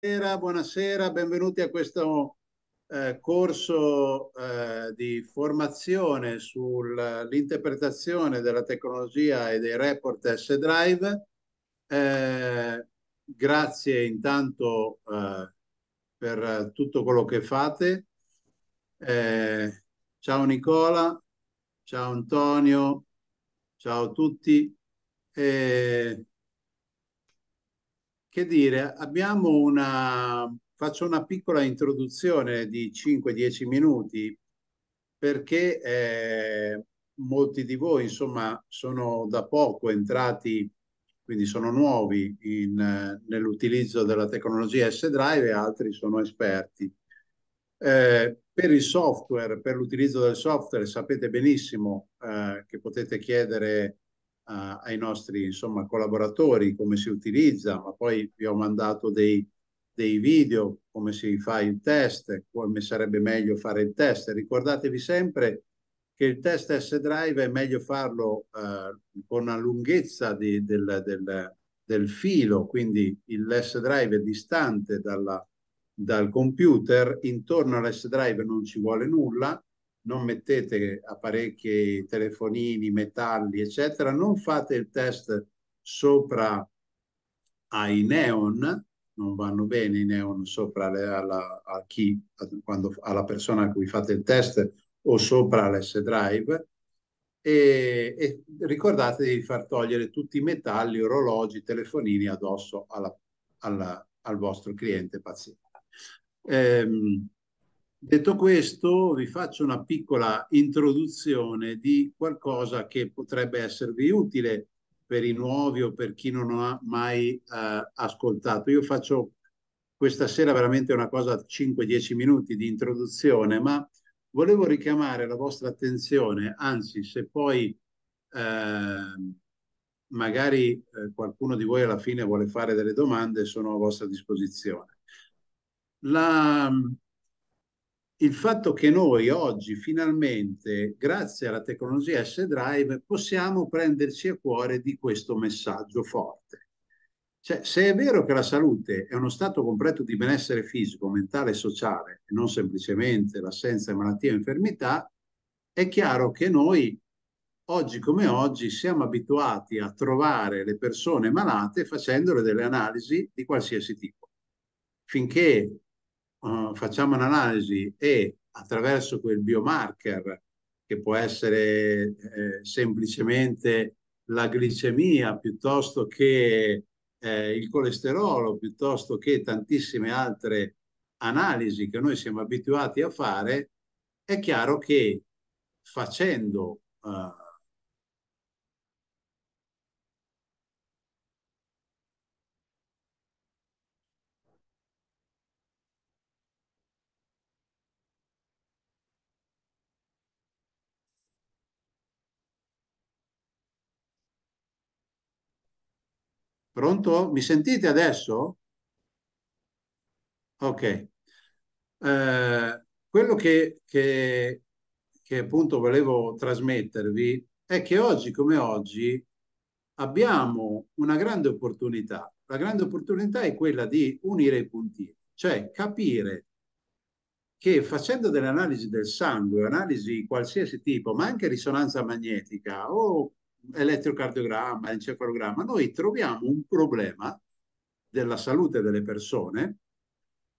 Buonasera, buonasera, benvenuti a questo eh, corso eh, di formazione sull'interpretazione della tecnologia e dei report S-Drive. Eh, grazie intanto eh, per tutto quello che fate. Eh, ciao Nicola, ciao Antonio, ciao a tutti. E eh, che dire, abbiamo una, faccio una piccola introduzione di 5-10 minuti perché eh, molti di voi, insomma, sono da poco entrati, quindi sono nuovi eh, nell'utilizzo della tecnologia S-Drive e altri sono esperti. Eh, per il software, per l'utilizzo del software, sapete benissimo eh, che potete chiedere ai nostri insomma, collaboratori come si utilizza, ma poi vi ho mandato dei, dei video, come si fa il test, come sarebbe meglio fare il test. Ricordatevi sempre che il test S-Drive è meglio farlo eh, con la lunghezza di, del, del, del, filo, quindi l'S-Drive è distante dalla, dal computer, intorno all'S-Drive non ci vuole nulla, non mettete apparecchi, telefonini, metalli, eccetera, non fate il test sopra ai neon, non vanno bene i neon sopra le, alla, a chi, quando, alla persona a cui fate il test o sopra l'S drive e, e ricordatevi di far togliere tutti i metalli, orologi, telefonini addosso alla, alla, al vostro cliente paziente. Ehm, Detto questo, vi faccio una piccola introduzione di qualcosa che potrebbe esservi utile per i nuovi o per chi non ha mai eh, ascoltato. Io faccio questa sera veramente una cosa 5-10 minuti di introduzione, ma volevo richiamare la vostra attenzione, anzi se poi eh, magari eh, qualcuno di voi alla fine vuole fare delle domande, sono a vostra disposizione. La, il fatto che noi oggi finalmente, grazie alla tecnologia S-Drive, possiamo prenderci a cuore di questo messaggio forte. Cioè, se è vero che la salute è uno stato completo di benessere fisico, mentale e sociale, e non semplicemente l'assenza di malattie o infermità, è chiaro che noi oggi come oggi siamo abituati a trovare le persone malate facendole delle analisi di qualsiasi tipo. Finché eh, facciamo un'analisi e attraverso quel biomarker, che può essere eh, semplicemente la glicemia piuttosto che eh, il colesterolo, piuttosto che tantissime altre analisi che noi siamo abituati a fare, è chiaro che facendo uh, Pronto? Mi sentite adesso? Ok. Eh, quello che, che, che appunto volevo trasmettervi è che oggi come oggi abbiamo una grande opportunità. La grande opportunità è quella di unire i puntini, cioè capire che facendo delle analisi del sangue, analisi di qualsiasi tipo, ma anche risonanza magnetica o elettrocardiogramma, encefalogramma, noi troviamo un problema della salute delle persone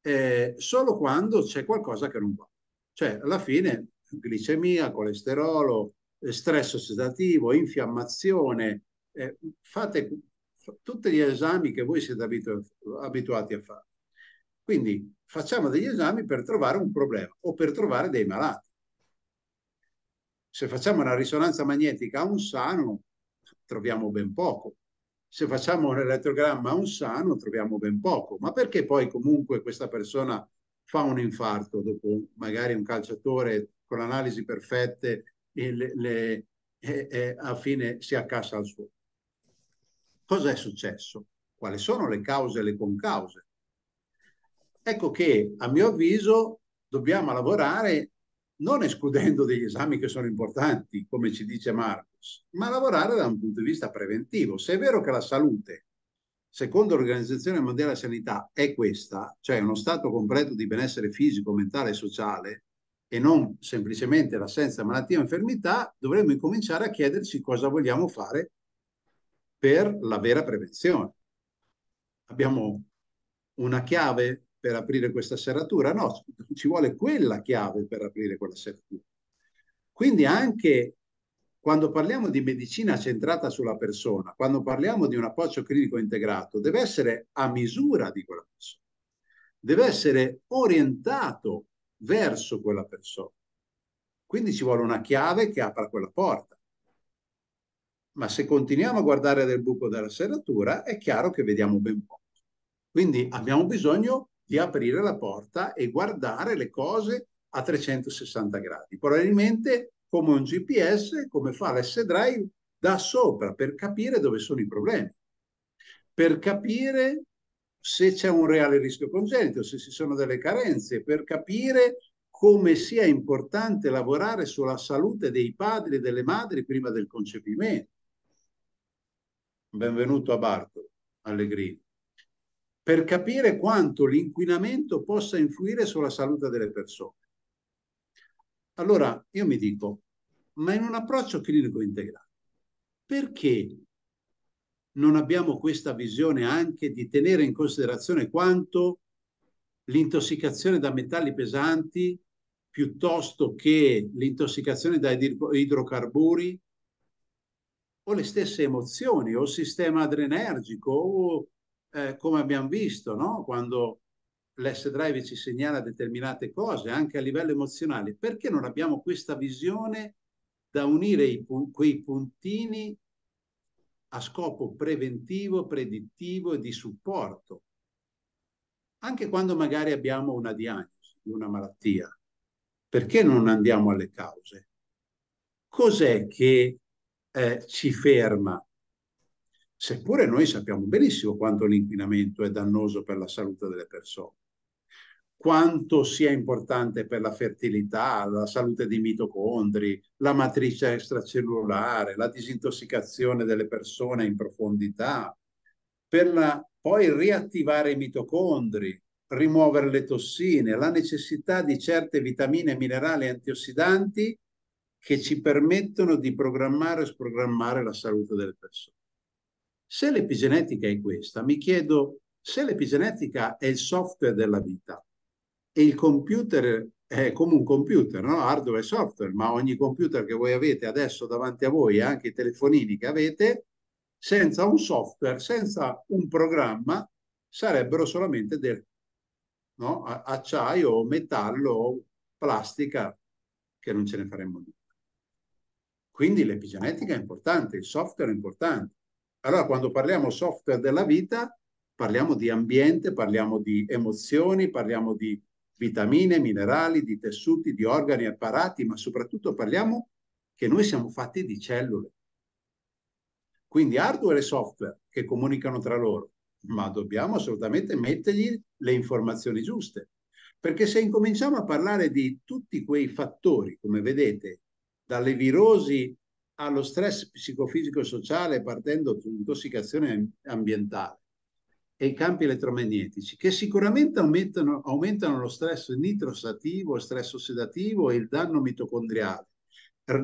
eh, solo quando c'è qualcosa che non va. Cioè, alla fine, glicemia, colesterolo, eh, stress ossidativo, infiammazione, eh, fate tutti gli esami che voi siete abitu abituati a fare. Quindi facciamo degli esami per trovare un problema o per trovare dei malati. Se facciamo una risonanza magnetica a un sano, troviamo ben poco. Se facciamo un elettrogramma a un sano, troviamo ben poco. Ma perché poi comunque questa persona fa un infarto dopo magari un calciatore con analisi perfette e, le, le, e, e a fine si accassa al suo? Cosa è successo? Quali sono le cause e le concause? Ecco che a mio avviso dobbiamo lavorare non escludendo degli esami che sono importanti, come ci dice Marcos, ma lavorare da un punto di vista preventivo. Se è vero che la salute, secondo l'Organizzazione Mondiale della Sanità, è questa, cioè uno stato completo di benessere fisico, mentale e sociale, e non semplicemente l'assenza di malattia o infermità, dovremmo incominciare a chiederci cosa vogliamo fare per la vera prevenzione. Abbiamo una chiave per aprire questa serratura, no, ci vuole quella chiave per aprire quella serratura. Quindi anche quando parliamo di medicina centrata sulla persona, quando parliamo di un approccio clinico integrato, deve essere a misura di quella persona, deve essere orientato verso quella persona. Quindi ci vuole una chiave che apra quella porta. Ma se continuiamo a guardare nel buco della serratura, è chiaro che vediamo ben poco. Quindi abbiamo bisogno di aprire la porta e guardare le cose a 360 gradi, probabilmente come un GPS, come fa l'S-Drive da sopra per capire dove sono i problemi, per capire se c'è un reale rischio congenito, se ci sono delle carenze, per capire come sia importante lavorare sulla salute dei padri e delle madri prima del concepimento. Benvenuto a Bartolo Allegrini per capire quanto l'inquinamento possa influire sulla salute delle persone. Allora io mi dico, ma in un approccio clinico integrato, perché non abbiamo questa visione anche di tenere in considerazione quanto l'intossicazione da metalli pesanti piuttosto che l'intossicazione da idrocarburi o le stesse emozioni o il sistema adrenergico o eh, come abbiamo visto, no? quando l'S Drive ci segnala determinate cose, anche a livello emozionale, perché non abbiamo questa visione da unire i, quei puntini a scopo preventivo, predittivo e di supporto, anche quando magari abbiamo una diagnosi di una malattia? Perché non andiamo alle cause? Cos'è che eh, ci ferma seppure noi sappiamo benissimo quanto l'inquinamento è dannoso per la salute delle persone, quanto sia importante per la fertilità, la salute dei mitocondri, la matrice extracellulare, la disintossicazione delle persone in profondità, per la, poi riattivare i mitocondri, rimuovere le tossine, la necessità di certe vitamine, minerali e antiossidanti che ci permettono di programmare e sprogrammare la salute delle persone. Se l'epigenetica è questa, mi chiedo se l'epigenetica è il software della vita e il computer è come un computer, no? hardware e software, ma ogni computer che voi avete adesso davanti a voi, anche i telefonini che avete, senza un software, senza un programma, sarebbero solamente del no? acciaio, metallo, plastica, che non ce ne faremmo nulla. Quindi l'epigenetica è importante, il software è importante. Allora, quando parliamo software della vita, parliamo di ambiente, parliamo di emozioni, parliamo di vitamine, minerali, di tessuti, di organi, apparati, ma soprattutto parliamo che noi siamo fatti di cellule. Quindi hardware e software che comunicano tra loro, ma dobbiamo assolutamente mettergli le informazioni giuste. Perché se incominciamo a parlare di tutti quei fattori, come vedete, dalle virosi allo stress psicofisico e sociale partendo dall'intossicazione ambientale e i campi elettromagnetici che sicuramente aumentano, aumentano lo stress nitrosativo, lo stress ossidativo e il danno mitocondriale,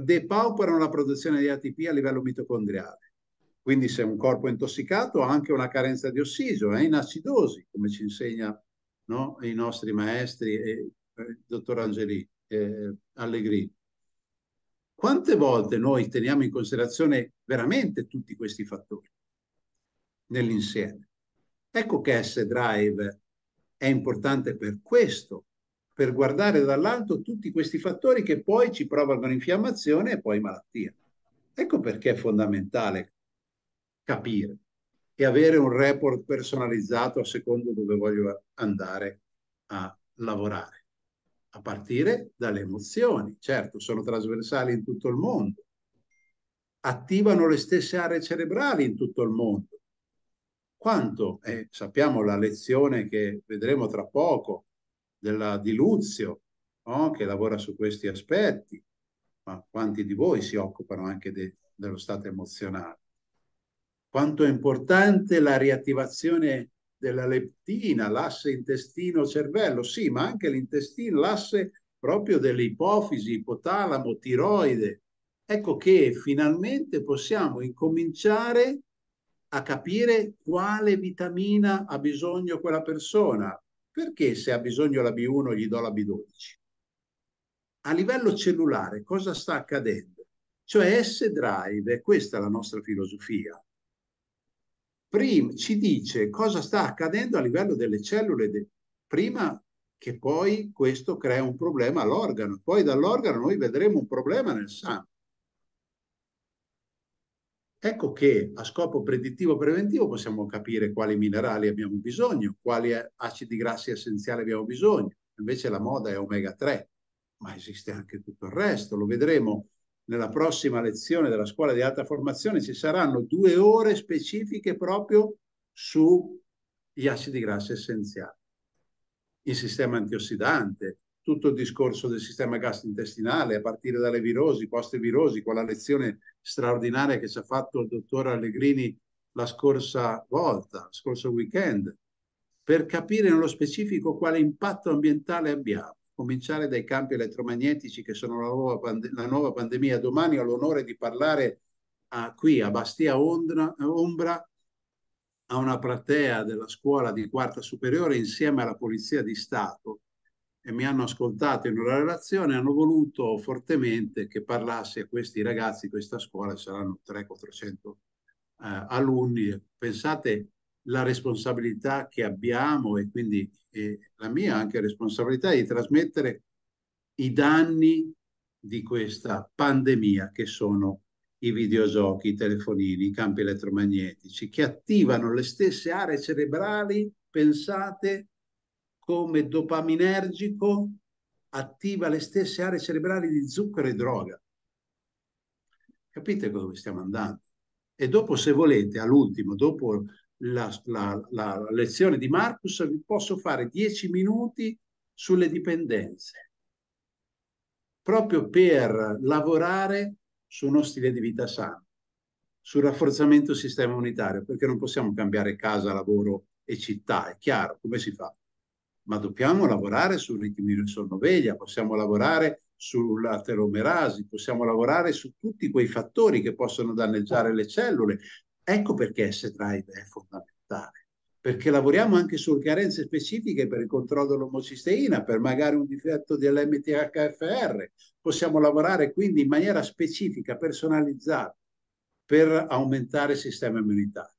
depauperano la produzione di ATP a livello mitocondriale. Quindi se un corpo è intossicato ha anche una carenza di ossigeno, è in acidosi, come ci insegna no, i nostri maestri e il eh, dottor Angeli eh, Allegri. Quante volte noi teniamo in considerazione veramente tutti questi fattori nell'insieme? Ecco che S-Drive è importante per questo, per guardare dall'alto tutti questi fattori che poi ci provocano infiammazione e poi malattia. Ecco perché è fondamentale capire e avere un report personalizzato a secondo dove voglio andare a lavorare a partire dalle emozioni. Certo, sono trasversali in tutto il mondo, attivano le stesse aree cerebrali in tutto il mondo. Quanto, eh, sappiamo la lezione che vedremo tra poco, della di Luzio, no? che lavora su questi aspetti, ma quanti di voi si occupano anche de, dello stato emozionale? Quanto è importante la riattivazione della leptina, l'asse intestino-cervello, sì, ma anche l'intestino, l'asse proprio delle ipofisi, ipotalamo, tiroide. Ecco che finalmente possiamo incominciare a capire quale vitamina ha bisogno quella persona. Perché se ha bisogno la B1 gli do la B12? A livello cellulare cosa sta accadendo? Cioè S-Drive, questa è la nostra filosofia, prim, ci dice cosa sta accadendo a livello delle cellule de, prima che poi questo crea un problema all'organo. Poi dall'organo noi vedremo un problema nel sangue. Ecco che a scopo predittivo preventivo possiamo capire quali minerali abbiamo bisogno, quali acidi grassi essenziali abbiamo bisogno. Invece la moda è omega 3, ma esiste anche tutto il resto, lo vedremo nella prossima lezione della scuola di alta formazione ci saranno due ore specifiche proprio sugli acidi grassi essenziali. Il sistema antiossidante, tutto il discorso del sistema gastrointestinale, a partire dalle virosi, post-virosi, con la lezione straordinaria che ci ha fatto il dottor Allegrini la scorsa volta, lo scorso weekend, per capire nello specifico quale impatto ambientale abbiamo cominciare dai campi elettromagnetici che sono la nuova, pand- la nuova pandemia. Domani ho l'onore di parlare a, qui a Bastia Ondra, Ombra a una platea della scuola di quarta superiore insieme alla Polizia di Stato e mi hanno ascoltato in una relazione hanno voluto fortemente che parlassi a questi ragazzi questa scuola saranno 300-400 eh, alunni pensate la responsabilità che abbiamo e quindi eh, la mia anche responsabilità è di trasmettere i danni di questa pandemia che sono i videogiochi, i telefonini, i campi elettromagnetici, che attivano le stesse aree cerebrali pensate come dopaminergico attiva le stesse aree cerebrali di zucchero e droga. Capite dove stiamo andando? E dopo, se volete, all'ultimo, dopo la, la, la lezione di Marcus, vi posso fare dieci minuti sulle dipendenze, proprio per lavorare su uno stile di vita sano, sul rafforzamento del sistema immunitario, perché non possiamo cambiare casa, lavoro e città, è chiaro come si fa, ma dobbiamo lavorare sul ritmo di sonno-veglia, possiamo lavorare sulla telomerasi, possiamo lavorare su tutti quei fattori che possono danneggiare le cellule, Ecco perché S-Drive è fondamentale, perché lavoriamo anche su carenze specifiche per il controllo dell'omocisteina, per magari un difetto dell'MTHFR. Possiamo lavorare quindi in maniera specifica, personalizzata, per aumentare il sistema immunitario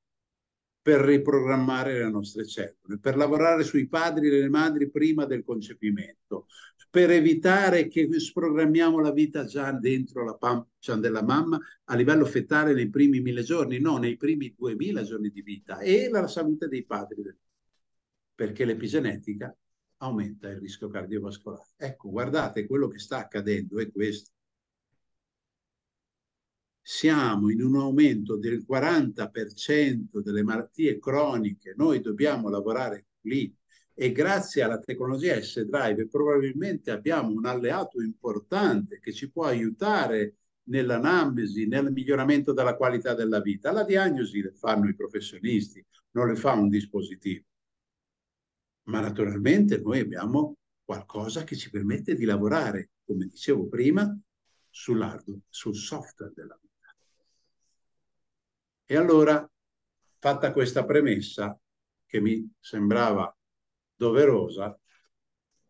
per riprogrammare le nostre cellule, per lavorare sui padri e le madri prima del concepimento, per evitare che sprogrammiamo la vita già dentro la pancia cioè della mamma a livello fetale nei primi mille giorni, no, nei primi duemila giorni di vita e la salute dei padri, perché l'epigenetica aumenta il rischio cardiovascolare. Ecco, guardate, quello che sta accadendo è questo. Siamo in un aumento del 40% delle malattie croniche, noi dobbiamo lavorare lì e grazie alla tecnologia S-Drive probabilmente abbiamo un alleato importante che ci può aiutare nell'anamnesi, nel miglioramento della qualità della vita. La diagnosi le fanno i professionisti, non le fa un dispositivo. Ma naturalmente noi abbiamo qualcosa che ci permette di lavorare, come dicevo prima, sull'hardware, sul software della vita. E allora, fatta questa premessa, che mi sembrava doverosa,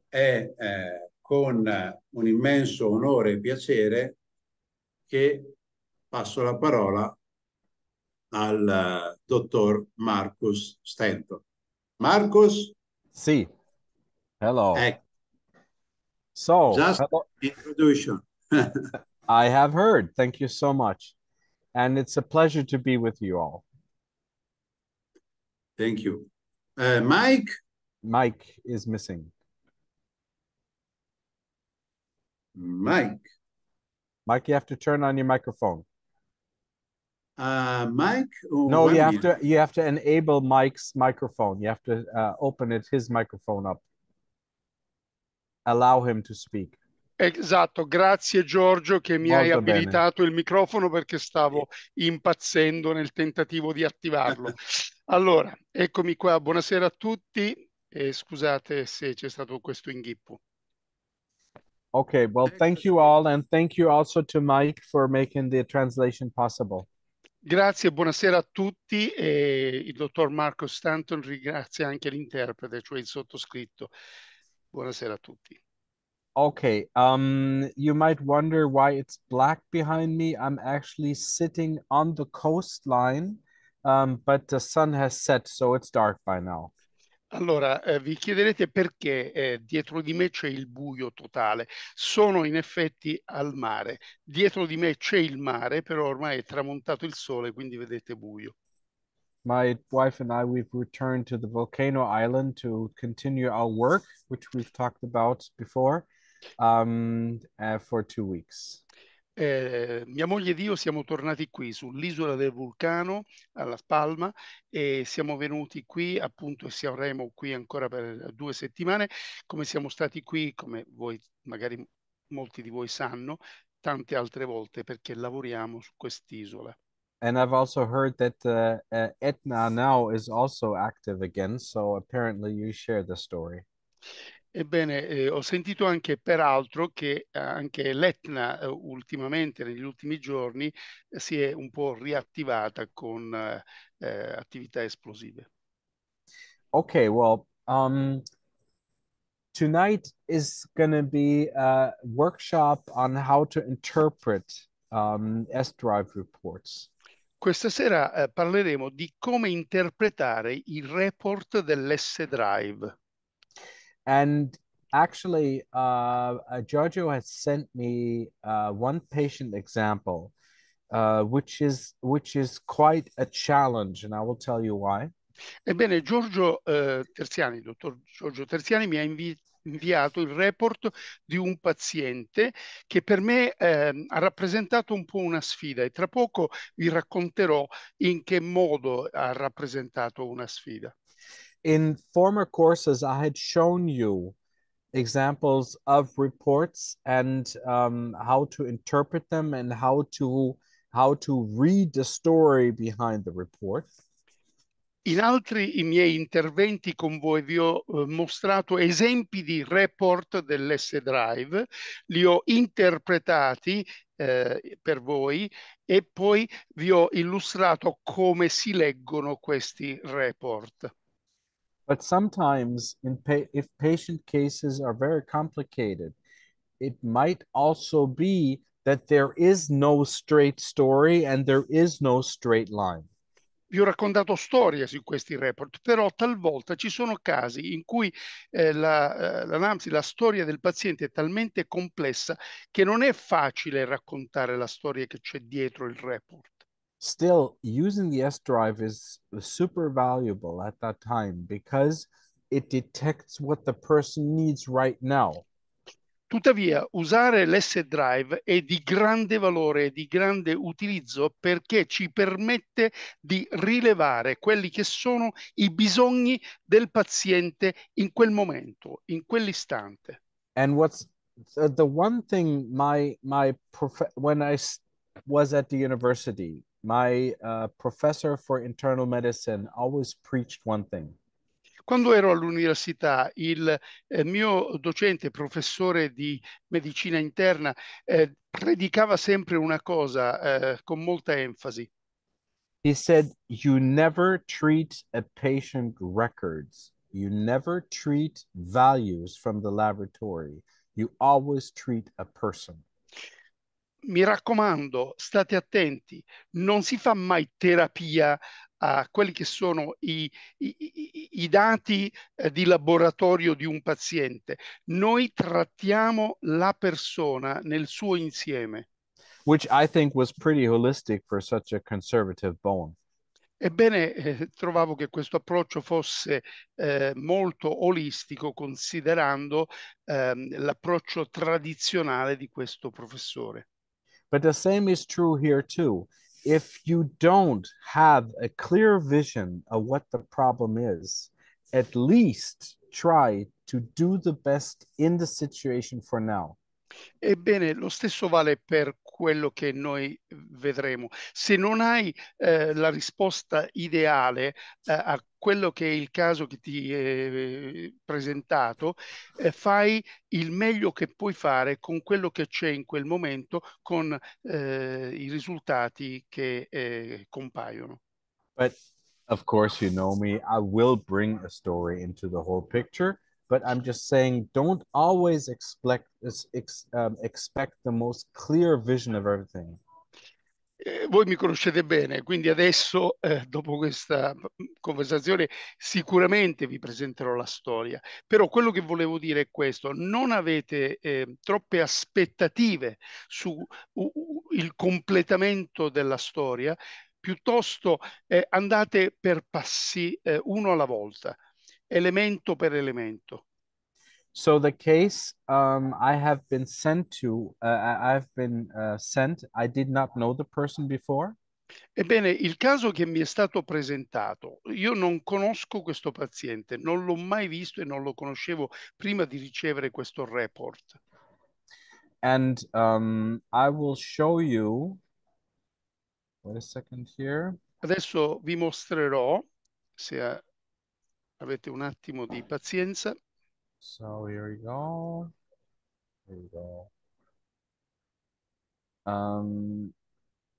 è eh, con eh, un immenso onore e piacere che passo la parola al eh, dottor Marcus Stenton. Marcus? Sì. Hello. Ecco. So, just hello. introduction. I have heard. Thank you so much. And it's a pleasure to be with you all. Thank you. Uh, Mike? Mike is missing. Mike. Mike, you have to turn on your microphone. Uh, Mike? Oh, no, you have to you have to enable Mike's microphone. You have to uh, open it his microphone up. Allow him to speak. Esatto, grazie Giorgio che mi Molto hai abilitato bene. il microfono perché stavo impazzendo nel tentativo di attivarlo. allora, eccomi qua, buonasera a tutti scusate se c'è stato questo inghippo. Ok, well, thank you all and thank you also to Mike for making the translation possible. Grazie, buonasera a tutti e il dottor Marco Stanton ringrazia anche l'interprete, cioè il sottoscritto. Buonasera a tutti. Ok, um, you might wonder why it's black behind me. I'm actually sitting on the coastline, um, but the sun has set, so it's dark by now. Allora, eh, vi chiederete perché eh, dietro di me c'è il buio totale. Sono in effetti al mare. Dietro di me c'è il mare, però ormai è tramontato il sole, quindi vedete buio. My wife and I, we've returned to the volcano island to continue our work, which we've talked about before, um, uh, for two weeks. Eh, mia moglie ed io siamo tornati qui sull'isola del vulcano alla Spalma e siamo venuti qui appunto e saremo qui ancora per due settimane come siamo stati qui come voi magari molti di voi sanno tante altre volte perché lavoriamo su quest'isola. And I've also heard that uh, uh, Etna now is also active again so apparently you share the story. Ebbene, eh, ho sentito anche peraltro che eh, anche l'Etna eh, ultimamente, negli ultimi giorni, eh, si è un po' riattivata con eh, eh, attività esplosive. Ok, well, um, tonight is going to be a workshop on how to interpret um, S-Drive reports. Questa sera parleremo di come interpretare i report dell'S-Drive. And actually, uh, Giorgio has sent me uh, one patient example, uh, which is which is quite a challenge, and I will tell you why. Ebbene, Giorgio eh, Terziani, dottor Giorgio Terziani, mi ha invi inviato il report di un paziente che per me eh, ha rappresentato un po' una sfida e tra poco vi racconterò in che modo ha rappresentato una sfida. In former courses, I had shown you examples of reports and um, how to interpret them and how to how to read the story behind the report. In altri i miei interventi con voi vi ho eh, mostrato esempi di report dell'S Drive, li ho interpretati eh, per voi e poi vi ho illustrato come si leggono questi report. But sometimes, in pa- if patient cases are very complicated, it might also be that there is no straight story and there is no straight line. vi ho raccontato storie su questi report, però talvolta ci sono casi in cui eh, la, eh, l'analisi, la storia del paziente è talmente complessa che non è facile raccontare la storia che c'è dietro il report. still using the S drive is super valuable at that time because it detects what the person needs right now. Tuttavia, usare l'S drive è di grande valore, di grande utilizzo perché ci permette di rilevare quelli che sono i bisogni del paziente in quel momento, in quell'istante. And what's the, the one thing my my prof- when I was at the university my uh, professor for internal medicine always preached one thing. Quando ero all'università, il eh, mio docente, professore di medicina interna, eh, predicava sempre una cosa eh, con molta enfasi. He said, You never treat a patient records. You never treat values from the laboratory. You always treat a person. mi raccomando, state attenti, non si fa mai terapia a quelli che sono i, i, i, dati eh, di laboratorio di un paziente. Noi trattiamo la persona nel suo insieme. Which I think was pretty holistic for such a conservative bone. Ebbene, eh, trovavo che questo approccio fosse eh, molto olistico considerando eh, l'approccio tradizionale di questo professore. But the same is true here too. If you don't have a clear vision of what the problem is, at least try to do the best in the situation for now. Ebbene, lo stesso vale per quello che noi vedremo. Se non hai eh, la risposta ideale eh, a quello che è il caso che ti è eh, presentato, eh, fai il meglio che puoi fare con quello che c'è in quel momento, con eh, i risultati che eh, compaiono. But of course, you know me, I will bring a story into the whole picture but I'm just saying don't always expect ex, um, expect the most clear vision of everything. Eh, voi mi conoscete bene, quindi adesso, eh, dopo questa mm, conversazione, sicuramente vi presenterò la storia. Però quello che volevo dire è questo, non avete eh, troppe aspettative sul completamento della storia, piuttosto eh, andate per passi eh, uno alla volta elemento per elemento. So the case um, I have been sent to, uh, I've been uh, sent, I did not know the person before. Ebbene, il caso che mi è stato presentato, io non conosco questo paziente, non l'ho mai visto e non lo conoscevo prima di ricevere questo report. And um, I will show you, wait a second here. Adesso vi mostrerò, se Avete un attimo di pazienza. So here we go. Here we go. Um,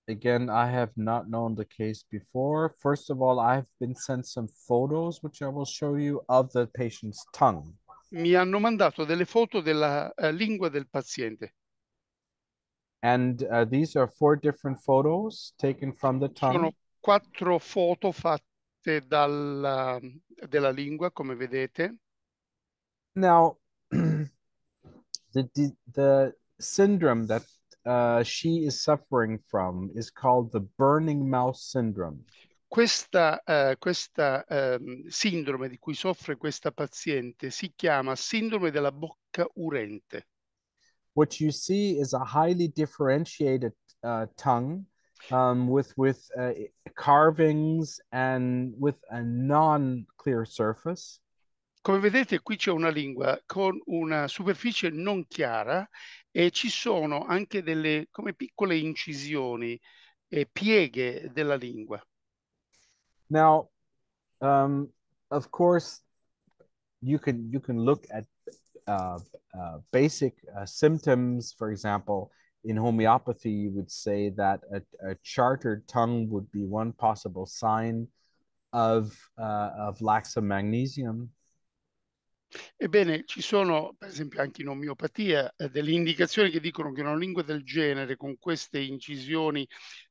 again, I have not known the case before. First of all, I've been sent some photos, which I will show you, of the patient's tongue. Mi hanno mandato delle foto della uh, lingua del paziente. And uh, these are four different photos taken from the tongue. Sono quattro foto fatte parte dalla, della lingua, come vedete. Now, the, the syndrome that uh, she is suffering from is called the burning mouth syndrome. Questa, uh, questa um, sindrome di cui soffre questa paziente si chiama sindrome della bocca urente. What you see is a highly differentiated uh, tongue um, with with uh, carvings and with a non clear surface. Come vedete qui c'è una lingua con una superficie non chiara e ci sono anche delle come piccole incisioni e pieghe della lingua. Now, um, of course, you can you can look at uh, uh, basic uh, symptoms, for example, in homeopathy, you would say that a, a chartered tongue would be one possible sign of, uh, of lax of magnesium. Ebbene, ci sono, per esempio, anche in omeopatia, eh, delle indicazioni che dicono che una lingua del genere, con queste incisioni,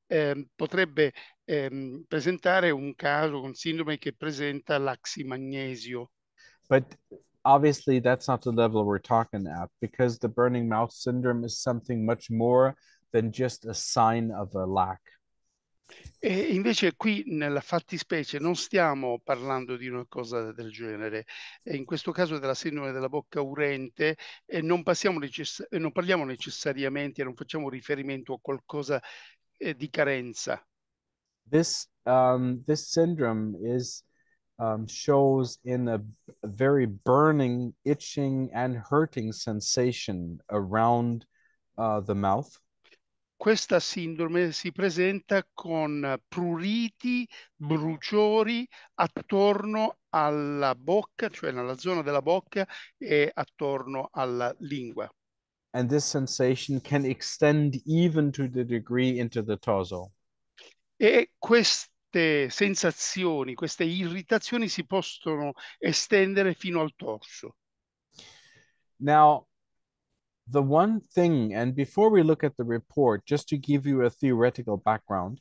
eh, potrebbe eh, presentare un caso con sindrome che presenta l'aximagnesio. But obviously that's not the level we're talking at because the burning mouth syndrome is something much more than just a sign of a lack. E invece qui nella fattispecie non stiamo parlando di una cosa del genere, in questo caso della sindrome della bocca urente e non, necess- non, parliamo necessariamente, non facciamo riferimento a qualcosa eh, di carenza. This, um, this syndrome is um, shows in a very burning, itching, and hurting sensation around uh, the mouth. Questa sindrome si presenta con eh, pruriti, bruciori attorno alla bocca, cioè nella zona della bocca e attorno alla lingua. And this sensation can extend even to the degree into the torso. E questo queste sensazioni, queste irritazioni si possono estendere fino al torso. Now, the one thing, and before we look at the report, just to give you a theoretical background.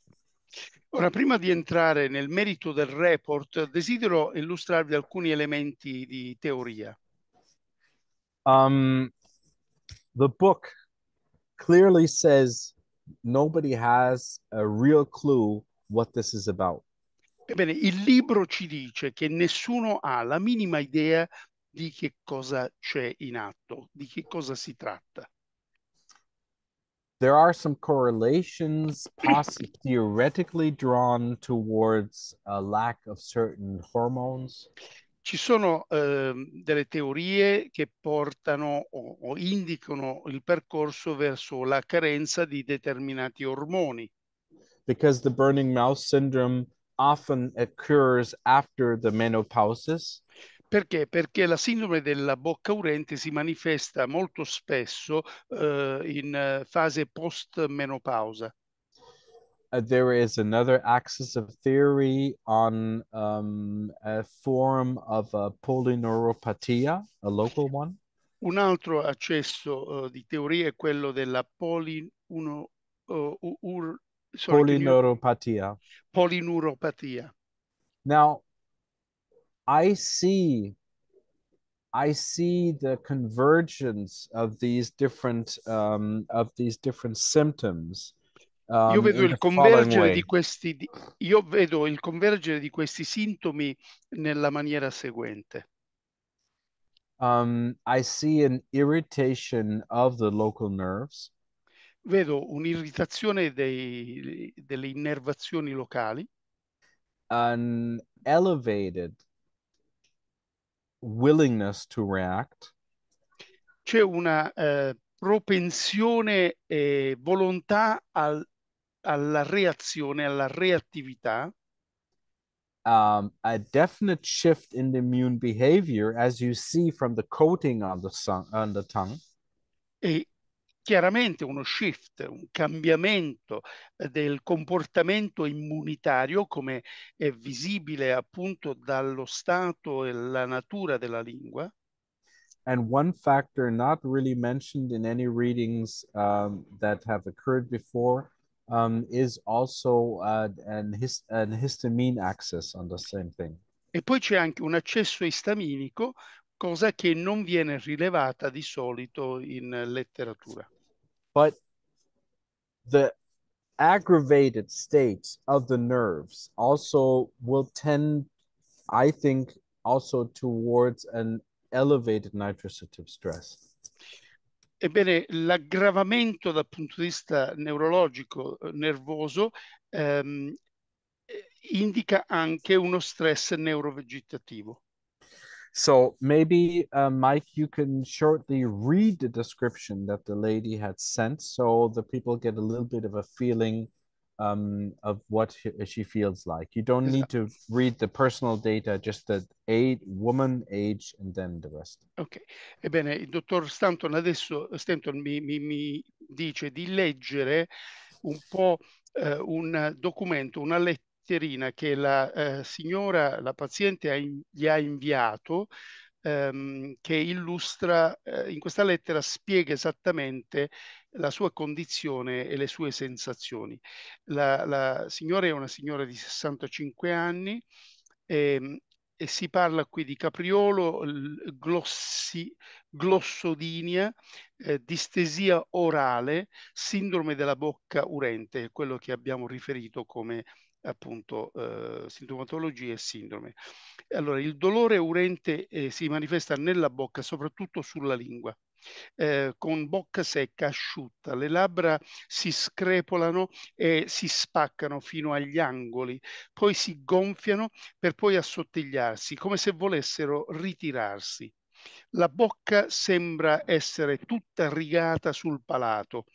Ora, prima di entrare nel merito del report, desidero illustrarvi alcuni elementi di teoria. Um, the book clearly says nobody has a real clue what this is about. Ebbene, il libro ci dice che nessuno ha la minima idea di che cosa c'è in atto, di che cosa si tratta. There are some correlations possibly theoretically drawn towards a lack of certain hormones. Ci sono eh, delle teorie che portano o, o indicano il percorso verso la carenza di determinati ormoni because the burning mouth syndrome often occurs after the menopausis. Perché? Perché la sindrome della bocca urente si manifesta molto spesso uh, in eh, fase post-menopausa. Uh, there is another axis of theory on um, a form of a uh, polyneuropatia, a local one. Un altro accesso uh, di teoria è quello della polin- sorry, Polyneuropathia. You... Now, I see, I see the convergence of these different um, of these different symptoms. Um, io, vedo questi, io vedo il convergere di questi sintomi nella maniera seguente. Um, I see an irritation of the local nerves. vedo un'irritazione dei, delle innervazioni locali. An elevated willingness to react. C'è una eh, propensione e volontà al, alla reazione, alla reattività. Um, a definite shift in the immune behavior, as you see from the coating on the, sun, on the tongue. E chiaramente uno shift, un cambiamento eh, del comportamento immunitario come è visibile appunto dallo stato e la natura della lingua. And one factor not really mentioned in any readings um, that have occurred before um, is also uh, an, his an histamine axis on the same thing. E poi c'è anche un accesso istaminico, cosa che non viene rilevata di solito in letteratura. but the aggravated state of the nerves also will tend, I think, also towards an elevated nitrosative stress. Ebbene, l'aggravamento dal punto di vista neurologico, nervoso, ehm, indica anche uno stress neurovegetativo. So maybe, uh, Mike, you can shortly read the description that the lady had sent so the people get a little bit of a feeling um, of what she feels like. You don't need to read the personal data, just the age, woman, age, and then the rest. Ok, ebbene, il dottor Stanton adesso Stanton mi, mi, mi dice di leggere un po' eh, un documento, una lettera mascherina che la eh, signora, la paziente ha in, gli ha inviato, ehm, che illustra, eh, in questa lettera spiega esattamente la sua condizione e le sue sensazioni. La, la signora è una signora di 65 anni. Ehm, e si parla qui di capriolo, glossi, glossodinia, eh, distesia orale, sindrome della bocca urente, quello che abbiamo riferito come appunto eh, sintomatologie e sindrome. Allora, il dolore urente eh, si manifesta nella bocca, soprattutto sulla lingua. Eh, con bocca secca, asciutta, le labbra si screpolano e si spaccano fino agli angoli, poi si gonfiano per poi assottigliarsi, come se volessero ritirarsi. La bocca sembra essere tutta rigata sul palato,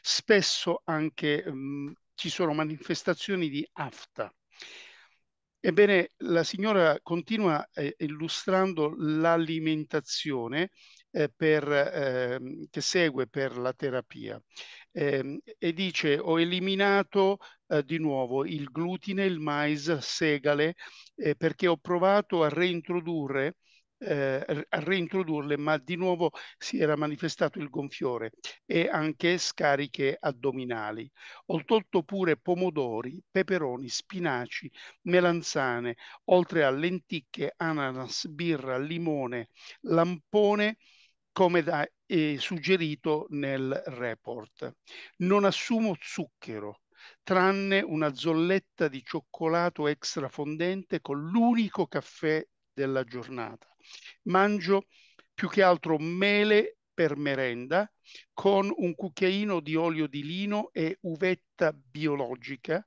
spesso anche mh, mm, ci sono manifestazioni di afta. Ebbene, la signora continua eh, illustrando l'alimentazione eh, eh, che segue per la terapia ehm, e dice ho eliminato eh, di nuovo il glutine, il mais, segale, eh, perché ho provato a reintrodurre eh, a reintrodurle, ma di nuovo si era manifestato il gonfiore e anche scariche addominali. Ho tolto pure pomodori, peperoni, spinaci, melanzane, oltre a lenticchie, ananas, birra, limone, lampone come da, eh, suggerito nel report. Non assumo zucchero, tranne una zolletta di cioccolato extra fondente con l'unico caffè della giornata. Mangio più che altro mele per merenda con un cucchiaino di olio di lino e uvetta biologica.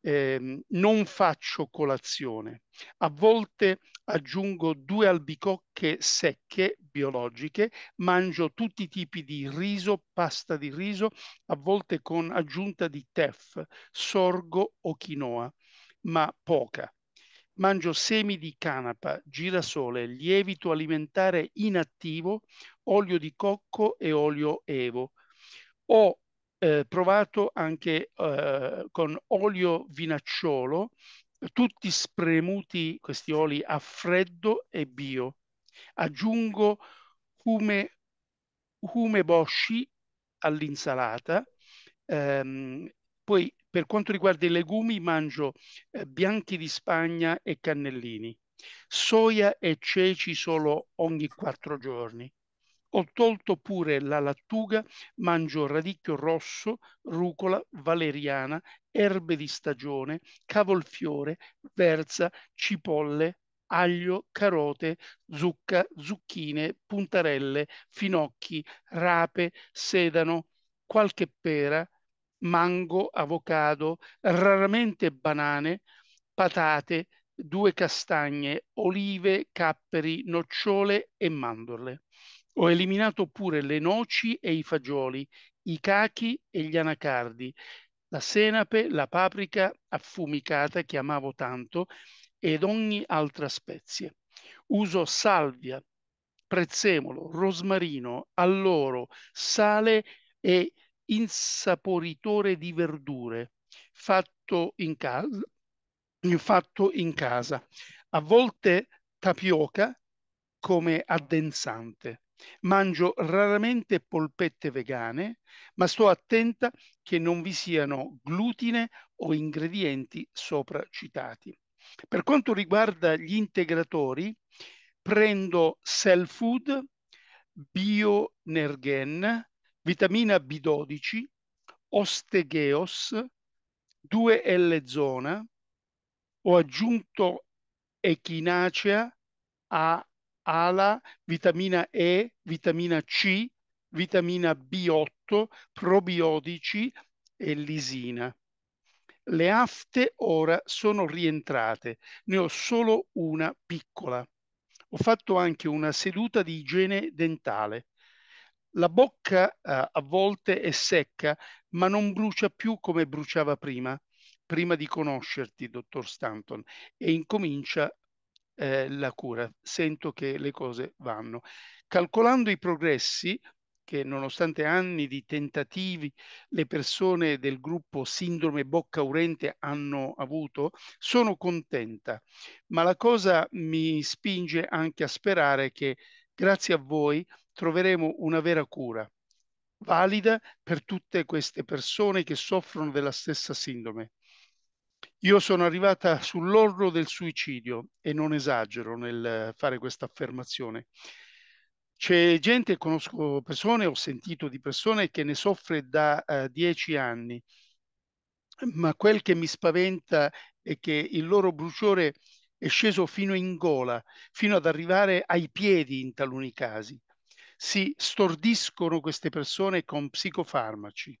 Eh, non faccio colazione. A volte aggiungo due albicocche secche biologiche, mangio tutti i tipi di riso, pasta di riso, a volte con aggiunta di teff, sorgo o quinoa, ma poca mangio semi di canapa, girasole, lievito alimentare inattivo, olio di cocco e olio evo. Ho eh, provato anche eh, con olio vinacciolo, tutti spremuti questi oli a freddo e bio. Aggiungo hume, humeboshi all'insalata, ehm, poi per quanto riguarda i legumi, mangio eh, bianchi di Spagna e cannellini. Soia e ceci solo ogni quattro giorni. Ho tolto pure la lattuga, mangio radicchio rosso, rucola, valeriana, erbe di stagione, cavolfiore, verza, cipolle, aglio, carote, zucca, zucchine, puntarelle, finocchi, rape, sedano, qualche pera, mango, avocado, raramente banane, patate, due castagne, olive, capperi, nocciole e mandorle. Ho eliminato pure le noci e i fagioli, i cachi e gli anacardi, la senape, la paprika affumicata che amavo tanto ed ogni altra spezie. Uso salvia, prezzemolo, rosmarino, alloro, sale e insaporitore di verdure fatto in casa, fatto in casa a volte tapioca come addensante. Mangio raramente polpette vegane, ma sto attenta che non vi siano glutine o ingredienti sopra citati. Per quanto riguarda gli integratori, prendo Cell Food, Bio Nergen, vitamina B12, ostegeos, 2L-zona, ho aggiunto echinacea a ALA, vitamina E, vitamina C, vitamina B8, probiotici e lisina. Le afte ora sono rientrate, ne ho solo una piccola. Ho fatto anche una seduta di igiene dentale. La bocca eh, a volte è secca, ma non brucia più come bruciava prima, prima di conoscerti, dottor Stanton, e incomincia eh, la cura. Sento che le cose vanno. Calcolando i progressi, che nonostante anni di tentativi le persone del gruppo Sindrome Bocca Urente hanno avuto, sono contenta, ma la cosa mi spinge anche a sperare che grazie a voi troveremo una vera cura, valida per tutte queste persone che soffrono della stessa sindrome. Io sono arrivata sull'orlo del suicidio e non esagero nel fare questa affermazione. C'è gente, conosco persone, ho sentito di persone che ne soffre da eh, dieci anni, ma quel che mi spaventa è che il loro bruciore è sceso fino in gola, fino ad arrivare ai piedi in taluni casi. Si stordiscono queste persone con psicofarmaci.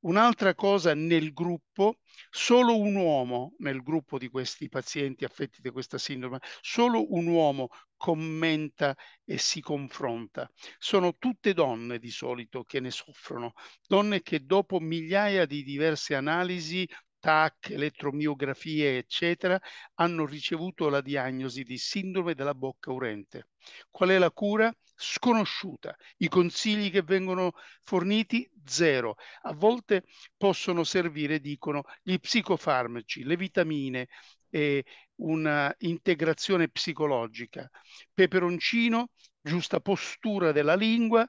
Un'altra cosa nel gruppo, solo un uomo nel gruppo di questi pazienti affetti da questa sindrome, solo un uomo commenta e si confronta. Sono tutte donne di solito che ne soffrono, donne che dopo migliaia di diverse analisi TAC, elettromiografie, eccetera, hanno ricevuto la diagnosi di sindrome della bocca urente. Qual è la cura? Sconosciuta. I consigli che vengono forniti? Zero. A volte possono servire, dicono, gli psicofarmaci, le vitamine, eh, un'integrazione psicologica. Peperoncino, giusta postura della lingua,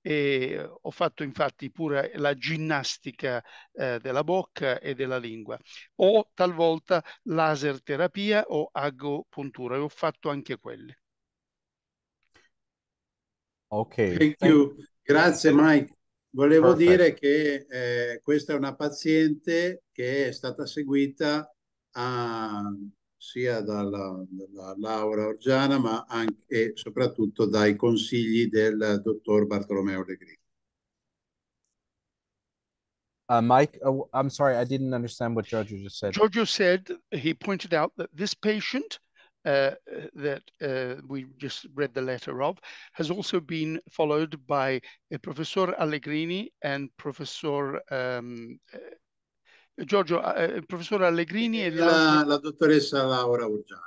e ho fatto infatti pure la ginnastica eh, della bocca e della lingua o talvolta laser terapia o agopuntura e ho fatto anche quelle. Ok. Thank you. Grazie Mike. Volevo Perfect. dire che eh, questa è una paziente che è stata seguita a sia dalla, dalla Laura Orgiana ma anche e soprattutto dai consigli del dottor Bartolomeo Uh, Mike, oh, I'm sorry, I didn't understand what Giorgio just said. Giorgio said, he pointed out that this patient uh, that uh, we just read the letter of has also been followed by Professor Allegrini and Professor um, Giorgio, uh, eh, eh, Professor Allegrini e la, la, dottoressa Laura Urgiana.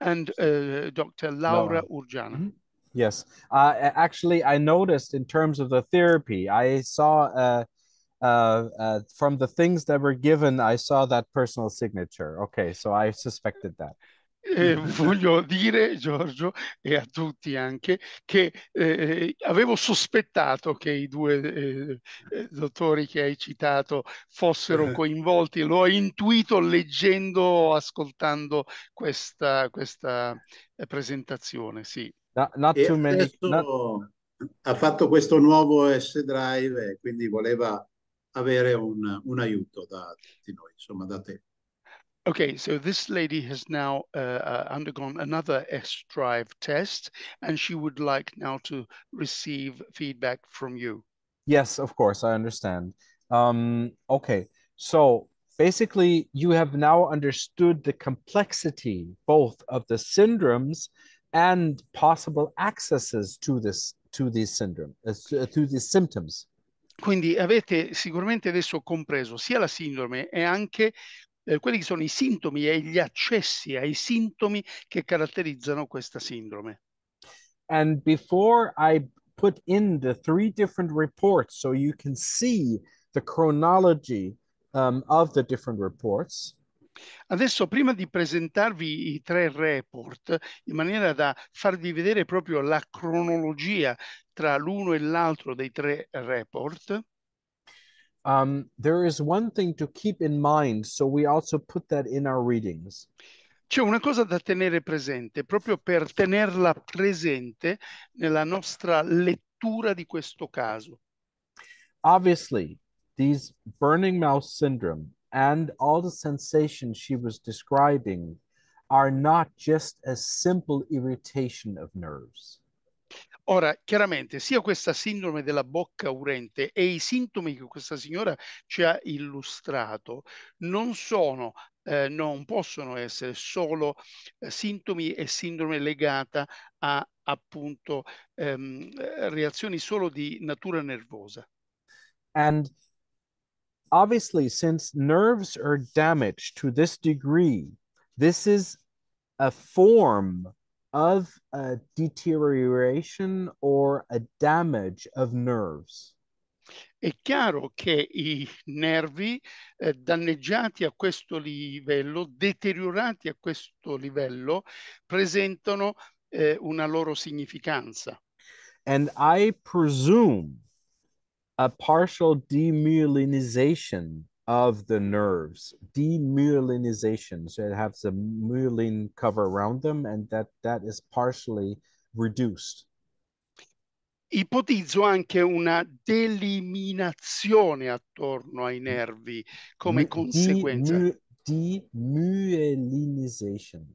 And uh, eh, Dr. Laura, Laura. Urgiana. Mm -hmm. Yes. Uh, actually, I noticed in terms of the therapy, I saw uh, uh, uh, from the things that were given, I saw that personal signature. Okay, so I suspected that. eh, voglio dire, Giorgio, e a tutti anche, che eh, avevo sospettato che i due eh, eh dottori che hai citato fossero eh. coinvolti, l'ho intuito leggendo, ascoltando questa, questa eh, presentazione, sì. No, not too many, not... Ha fatto questo nuovo S-Drive e quindi voleva avere un, un aiuto da tutti noi, insomma da te. Okay, so this lady has now uh, uh, undergone another S-Drive test, and she would like now to receive feedback from you. Yes, of course, I understand. Um, okay, so basically you have now understood the complexity both of the syndromes and possible accesses to this to these syndrome uh, uh to these symptoms Quindi avete sicuramente adesso compreso sia la sindrome e anche Eh, quelli che sono i sintomi e gli accessi ai sintomi che caratterizzano questa sindrome. And before I put in the three different reports so you can see the chronology um, of the different reports. Adesso, prima di presentarvi i tre report, in maniera da farvi vedere proprio la cronologia tra l'uno e l'altro dei tre report. um, there is one thing to keep in mind, so we also put that in our readings. C'è una cosa da tenere presente, proprio per tenerla presente nella nostra lettura di questo caso. Obviously, these burning mouth syndrome and all the sensations she was describing are not just a simple irritation of nerves. Ora, chiaramente, sia questa sindrome della bocca urente e i sintomi che questa signora ci ha illustrato non sono eh, non possono essere solo eh, sintomi e sindrome legata a appunto ehm, reazioni solo di natura nervosa. And obviously since nerves are damaged to this degree, this is a form of a deterioration or a damage of nerves. È chiaro che i nervi eh, danneggiati a questo livello, deteriorati a questo livello, presentano eh, una loro significanza. And I presume a partial demyelinization of the nerves, demyelinization. So it has a myelin cover around them, and that, that is partially reduced. Ipotizzo anche una deliminazione attorno ai nervi come conseguenza. Demyelinization.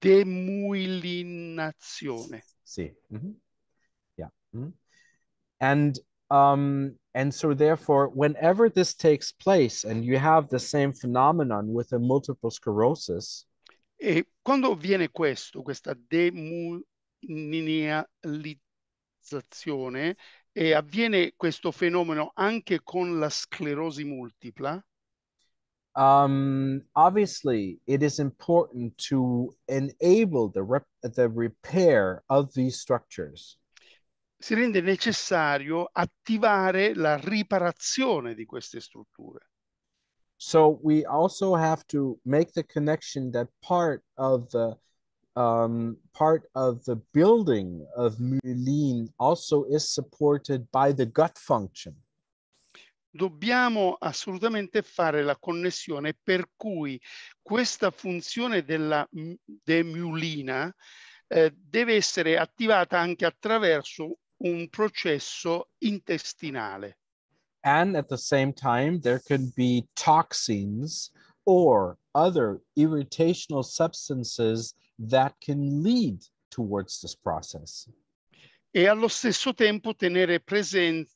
Demuilinazione. Sì. Mm -hmm. Yeah. Mm -hmm. And um, and so therefore, whenever this takes place and you have the same phenomenon with a multiple sclerosis, e eh, quando avviene questo, questa and e eh, avviene questo fenomeno anche con la sclerosi multipla? Um, obviously, it is important to enable the, rep- the repair of these structures. si rende necessario attivare la riparazione di queste strutture. So we also have to make the connection that part of the um, part of the building of Mulin also is supported by the gut function. Dobbiamo assolutamente fare la connessione per cui questa funzione della demiulina eh, deve essere attivata anche attraverso un processo intestinale. And at the same time, there could be toxins or other irritational substances that can lead towards this process. E allo stesso tempo tenere presente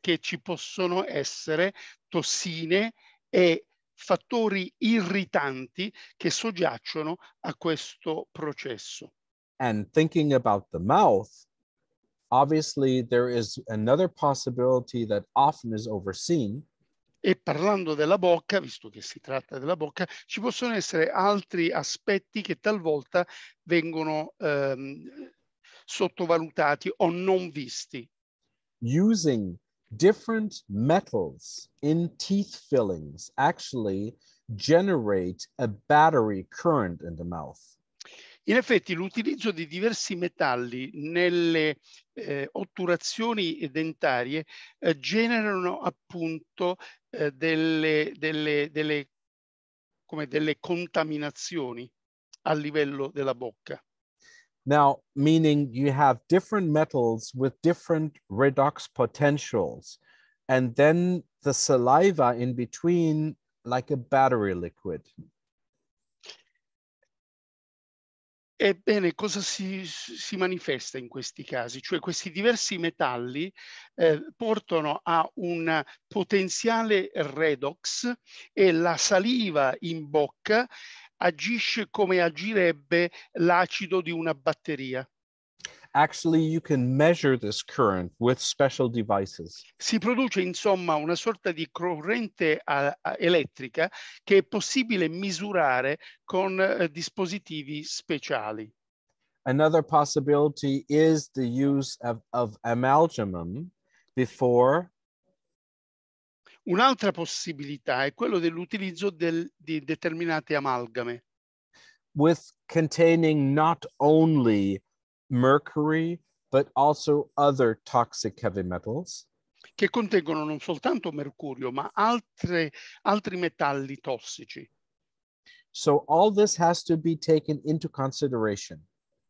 che ci possono essere tossine e fattori irritanti che soggiacciono a questo processo. And thinking about the mouth, Obviously, there is another possibility that often is overseen. E parlando della bocca, visto che si tratta della bocca, ci possono essere altri aspetti che talvolta vengono um, sottovalutati o non visti. Using different metals in teeth fillings actually generate a battery current in the mouth. In effetti l'utilizzo di diversi metalli nelle eh, otturazioni dentarie eh, generano appunto eh, delle, delle, delle, come delle contaminazioni a livello della bocca. Now, meaning you have different metals with different redox potentials, and then the saliva in between, like a battery liquid. Ebbene, cosa si, si, manifesta in questi casi? Cioè questi diversi metalli eh, portano a un potenziale redox e la saliva in bocca agisce come agirebbe l'acido di una batteria. Actually, you can measure this current with special devices. Si produce insomma una sorta di corrente a, elettrica che è possibile misurare con uh, dispositivi speciali. Another possibility is the use of, of amalgamum before Un'altra possibilità è quello dell'utilizzo del, di determinate amalgame. With containing not only mercury, but also other toxic heavy metals. Che contengono non soltanto mercurio, ma altre, altri metalli tossici. So all this has to be taken into consideration.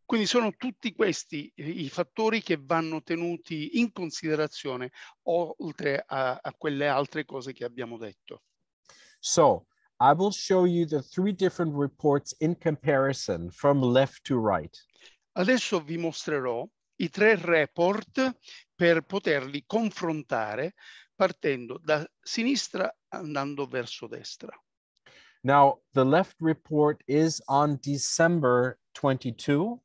Quindi sono tutti questi i fattori che vanno tenuti in considerazione oltre a, a quelle altre cose che abbiamo detto. So, I will show you the three different reports in comparison from left to right. Adesso vi mostrerò i tre report per poterli confrontare partendo da sinistra andando verso destra. Now, the left report is on December 22.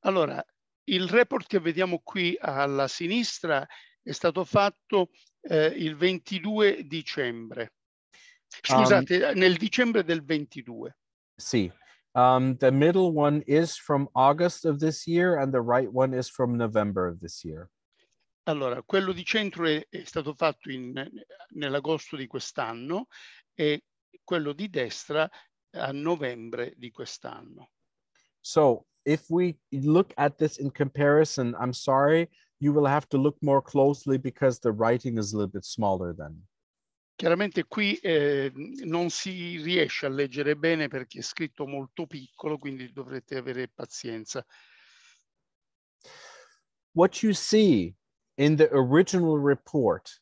Allora, il report che vediamo qui alla sinistra è stato fatto eh, il 22 dicembre. Um, Scusate, um, nel dicembre del 22. Sì. Um, the middle one is from August of this year and the right one is from November of this year. Allora, quello di centro è, è stato fatto in nell'agosto di quest'anno e quello di destra a novembre di quest'anno. So, if we look at this in comparison, I'm sorry, you will have to look more closely because the writing is a little bit smaller then. Chiaramente qui eh, non si riesce a leggere bene perché è scritto molto piccolo, quindi dovrete avere pazienza. What you see in the original report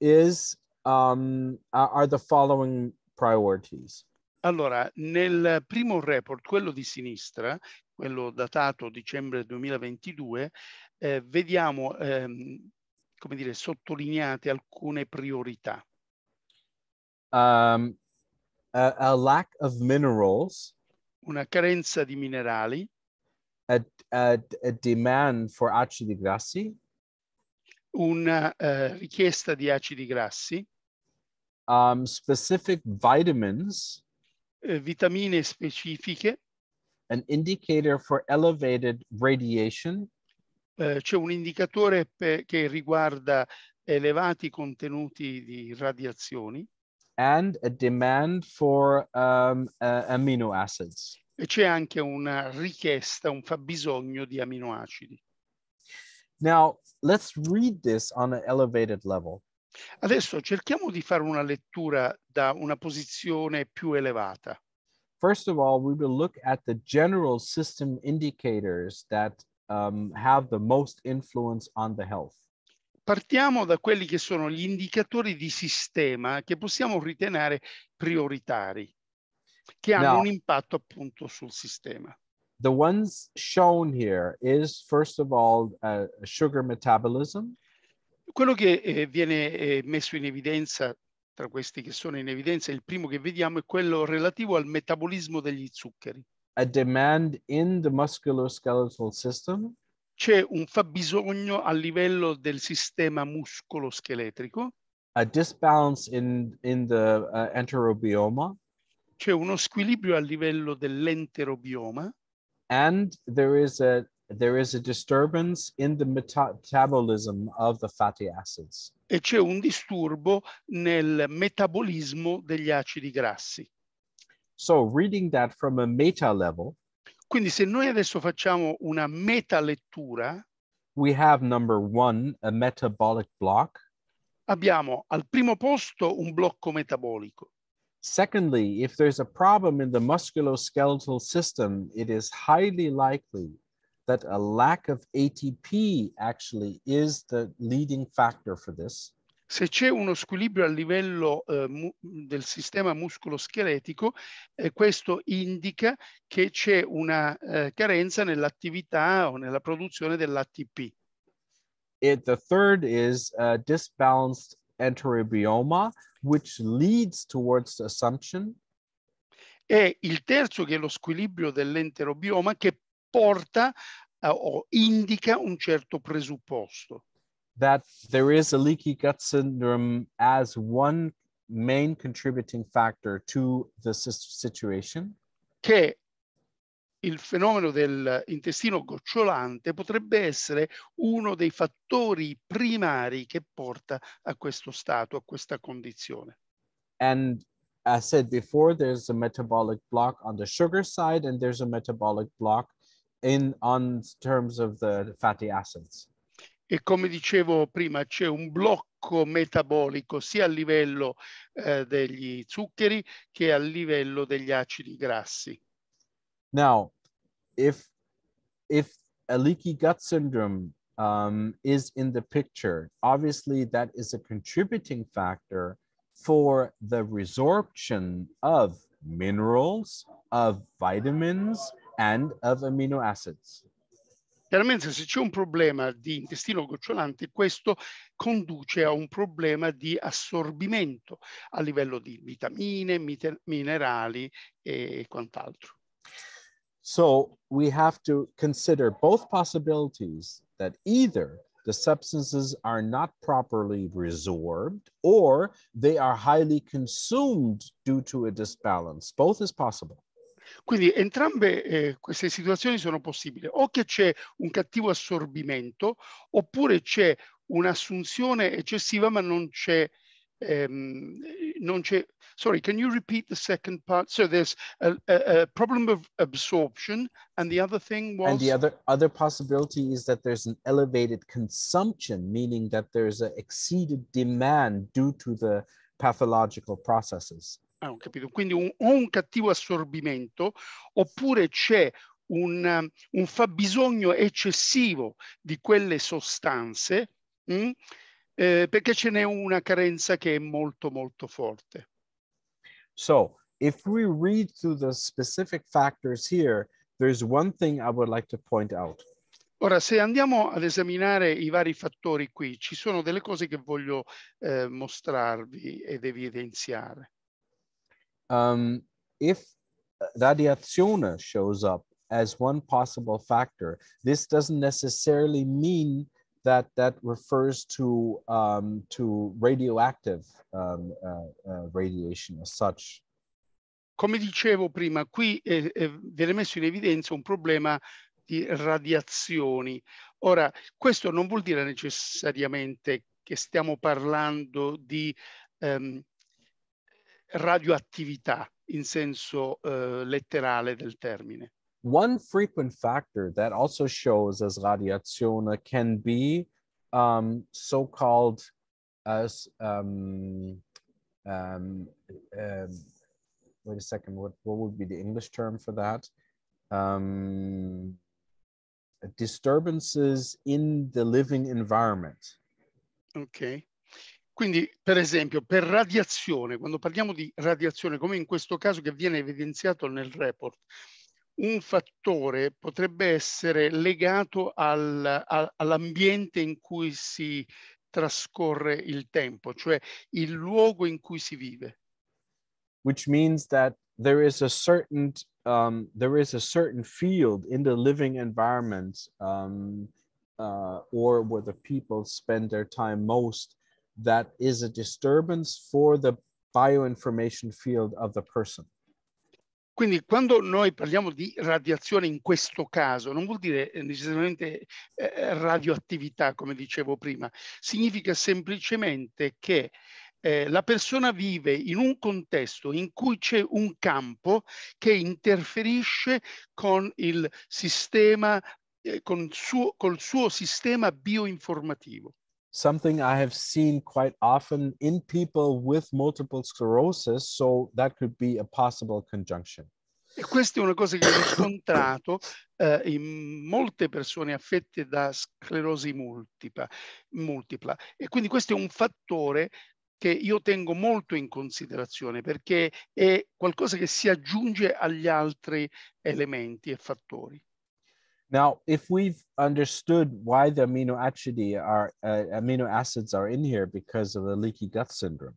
is um, are the following priorities. Allora, nel primo report, quello di sinistra, quello datato dicembre 2022, eh, vediamo, ehm, come dire, sottolineate alcune priorità um, a, a, lack of minerals, una carenza di minerali, a, a, a demand for acidi grassi, una uh, richiesta di acidi grassi, um, specific vitamins, uh, vitamine specifiche, an indicator for elevated radiation. Uh, C'è un indicatore che riguarda elevati contenuti di radiazioni. and a demand for um, uh, amino acids. E c'è anche una richiesta, un fabbisogno di aminoacidi. Now, let's read this on an elevated level. Adesso cerchiamo di fare una lettura da una posizione più elevata. First of all, we will look at the general system indicators that um, have the most influence on the health. Partiamo da quelli che sono gli indicatori di sistema che possiamo ritenere prioritari, che hanno Now, un impatto appunto sul sistema. The ones shown here is first of all uh, sugar metabolism. Quello che eh, viene eh, messo in evidenza tra questi che sono in evidenza, il primo che vediamo è quello relativo al metabolismo degli zuccheri. A demand in the musculoskeletal system c'è un fabbisogno a livello del sistema muscolo-scheletrico. A disbalance in, in the uh, enterobioma. C'è uno squilibrio a livello dell'enterobioma. And there is a there is a disturbance in the metabolism of the fatty acids. E c'è un disturbo nel metabolismo degli acidi grassi. So reading that from a meta level Quindi se noi adesso facciamo una metalettura, we have number one, a metabolic block. Abbiamo al primo posto un blocco metabolico. Secondly, if there's a problem in the musculoskeletal system, it is highly likely that a lack of ATP actually is the leading factor for this. se c'è uno squilibrio a livello eh, mm, del sistema muscoloscheletico, eh, questo indica che c'è una eh, carenza nell'attività o nella produzione dell'ATP. It, the third is uh, disbalanced enterobioma, which leads towards assumption. E il terzo che è lo squilibrio dell'enterobioma che porta uh, o indica un certo presupposto. that there is a leaky gut syndrome as one main contributing factor to the situation? Che il fenomeno dell'intestino eh, gocciolante potrebbe essere uno dei fattori primari che porta a questo stato, a questa condizione. And as said before, there's a metabolic block on the sugar side and there's a metabolic block in on terms of the fatty acids e come dicevo prima c'è un blocco metabolico sia a livello eh, degli zuccheri che a livello degli acidi grassi. Now, if if a leaky gut syndrome um, is in the picture, obviously that is a contributing factor for the resorption of minerals, of vitamins, and of amino acids. Chiaramente se c'è un problema di intestino gocciolante, questo conduce a un problema di assorbimento a livello di vitamine, minerali e quant'altro. So we have to consider both possibilities that either the substances are not properly resorbed or they are highly consumed due to a disbalance. Both is possible. Quindi entrambe eh, queste situazioni sono possibili, o che c'è un cattivo assorbimento, oppure c'è un'assunzione eccessiva ma non c'è um, non c'è sorry can you repeat the second part so there's a, a, a, problem of absorption and the other thing was and the other other possibility is that there's an elevated consumption meaning that there's an exceeded demand due to the pathological processes Ah, Quindi un, o un cattivo assorbimento oppure c'è un, un, fabbisogno eccessivo di quelle sostanze mh, mm? eh, perché ce n'è una carenza che è molto molto forte. So, if we read through the specific factors here, there's one thing I would like to point out. Ora, se andiamo ad esaminare i vari fattori qui, ci sono delle cose che voglio eh, mostrarvi ed evidenziare. um, if radiazione shows up as one possible factor, this doesn't necessarily mean that that refers to um, to radioactive um, uh, uh, radiation as such. Come dicevo prima, qui è, viene messo in evidenza un problema di radiazioni. Ora, questo non vuol dire necessariamente che stiamo parlando di um, radioattività in senso uh, letterale del termine. One frequent factor that also shows as radiazione can be um, so-called as um, um, um, wait a second, what, what would be the English term for that? Um, disturbances in the living environment. Okay. Quindi, per esempio, per radiazione, quando parliamo di radiazione, come in questo caso che viene evidenziato nel report, un fattore potrebbe essere legato al, a, all'ambiente in cui si trascorre il tempo, cioè il luogo in cui si vive. Which means that there is a certain um, there is a certain field in the living environment um, uh, or where the people spend their time most that is a disturbance for the bioinformation field of the person. Quindi quando noi parliamo di radiazione in questo caso non vuol dire eh, necessariamente eh, radioattività, come dicevo prima, significa semplicemente che eh, la persona vive in un contesto in cui c'è un campo che interferisce con il sistema, eh, con suo, col suo sistema bioinformativo something I have seen quite often in people with multiple sclerosis, so that could be a possible conjunction. E questa è una cosa che ho incontrato eh, in molte persone affette da sclerosi multipla, multipla. E quindi questo è un fattore che io tengo molto in considerazione perché è qualcosa che si aggiunge agli altri elementi e fattori. Now, if we've understood why the amino acidi are uh, amino acids are in here because of the leaky gut syndrome.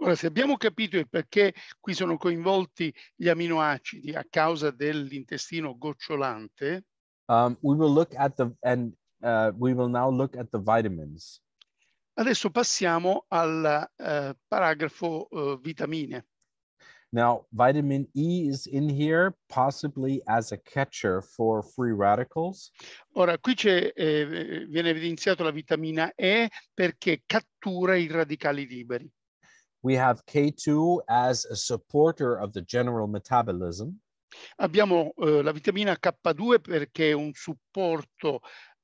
Ora, se abbiamo capito il perché qui sono coinvolti gli aminoacidi a causa dell'intestino gocciolante, um, we will look at the and uh, we will now look at the vitamins. Adesso passiamo al uh, paragrafo uh, vitamine. Now, vitamin E is in here, possibly as a catcher for free radicals. Ora, qui eh, eh, viene evidenziato la vitamina E perché cattura i radicali liberi. We have K2 as a supporter of the general metabolism. Abbiamo eh, la vitamina K2 perché è un supporto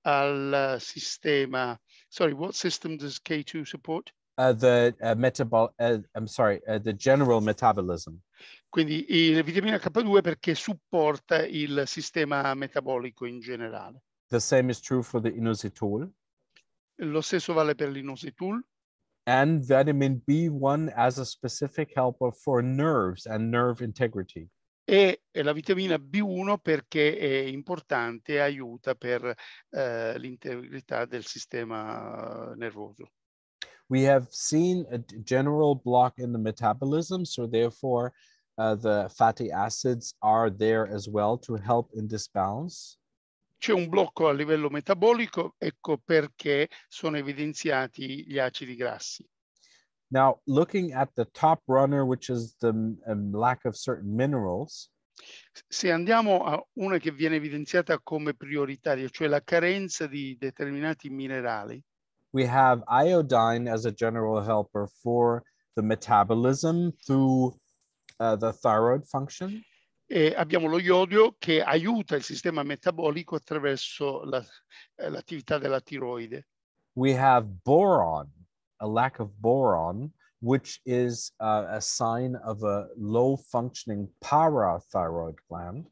al eh, sistema. Sorry, what system does K2 support? Uh, the uh, metabol- uh, I'm sorry, uh, the general metabolism. Quindi il vitamina K2 perché supporta il sistema metabolico in generale. The same is true for the inositol. Lo stesso vale per l'inositol. And vitamin B1 as a specific helper for nerves and nerve integrity. E la vitamina B1 perché è importante e aiuta per eh, l'integrità del sistema nervoso. We have seen a general block in the metabolism, so therefore uh, the fatty acids are there as well to help in this balance. C'è un blocco a livello metabolico, ecco perché sono evidenziati gli acidi grassi. Now, looking at the top runner, which is the um, lack of certain minerals. Se andiamo a una che viene evidenziata come prioritaria, cioè la carenza di determinati minerali we have iodine as a general helper for the metabolism through uh, the thyroid function. E abbiamo lo iodio che aiuta il sistema metabolico attraverso la, eh, l'attività della tiroide. We have boron, a lack of boron, which is uh, a sign of a low functioning parathyroid gland.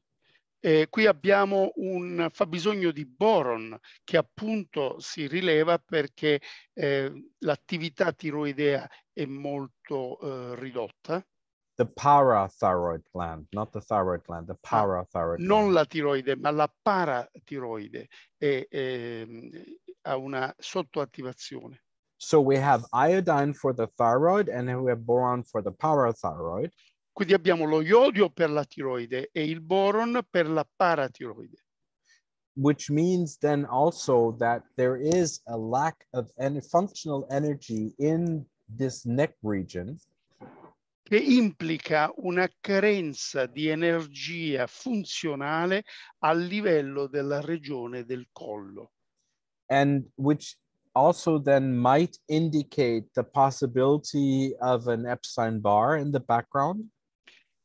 Eh, qui abbiamo un fabbisogno di boron che appunto si rileva perché eh, l'attività tiroidea è molto eh, ridotta. The parathyroid gland, not the thyroid gland, the ah, parathyroid gland. Non la tiroide, ma la paratiroide è, è, ha una sottoattivazione. So we have iodine for the thyroid and then we have boron for the parathyroid. Quindi abbiamo lo iodio per la tiroide e il boron per la paratiroide. Which means then also that there is a lack of functional energy in this neck region. Che implica una carenza di energia funzionale a livello della regione del collo. And which also then might indicate the possibility of an Epstein-Barr in the background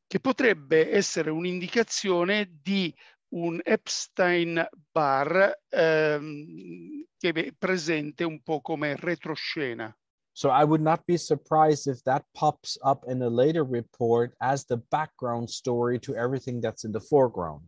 che potrebbe essere un'indicazione di un Epstein-Barr ehm, che è presente un po' come retroscena. So I would not be surprised if that pops up in a later report as the background story to everything that's in the foreground.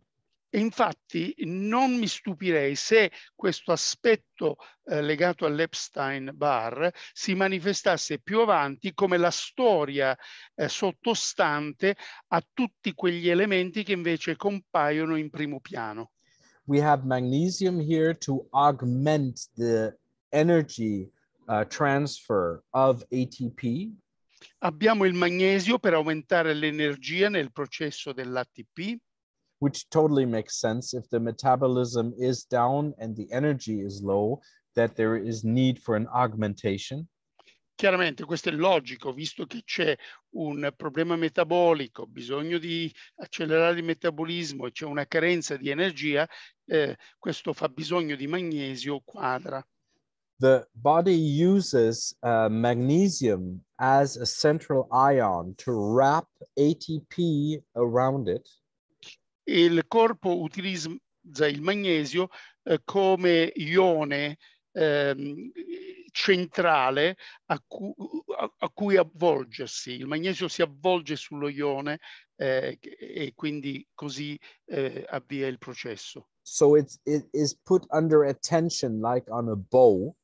E infatti non mi stupirei se questo aspetto eh, legato all'Epstein Bar si manifestasse più avanti come la storia eh, sottostante a tutti quegli elementi che invece compaiono in primo piano. We have magnesium here to augment the energy uh, transfer of ATP Abbiamo il magnesio per aumentare l'energia nel processo dell'ATP. which totally makes sense if the metabolism is down and the energy is low, that there is need for an augmentation. Chiaramente questo è logico, visto che c'è un problema metabolico, bisogno di accelerare il metabolismo e c'è una carenza di energia, eh, questo fa bisogno di magnesio quadra. the body uses uh, magnesium as a central ion to wrap ATP around it. il corpo utilizza il magnesio eh, come ione ehm, centrale a, cu a, a, cui avvolgersi. Il magnesio si avvolge sullo ione eh, e quindi così eh, avvia il processo. So it's, it is put under attention like on a bow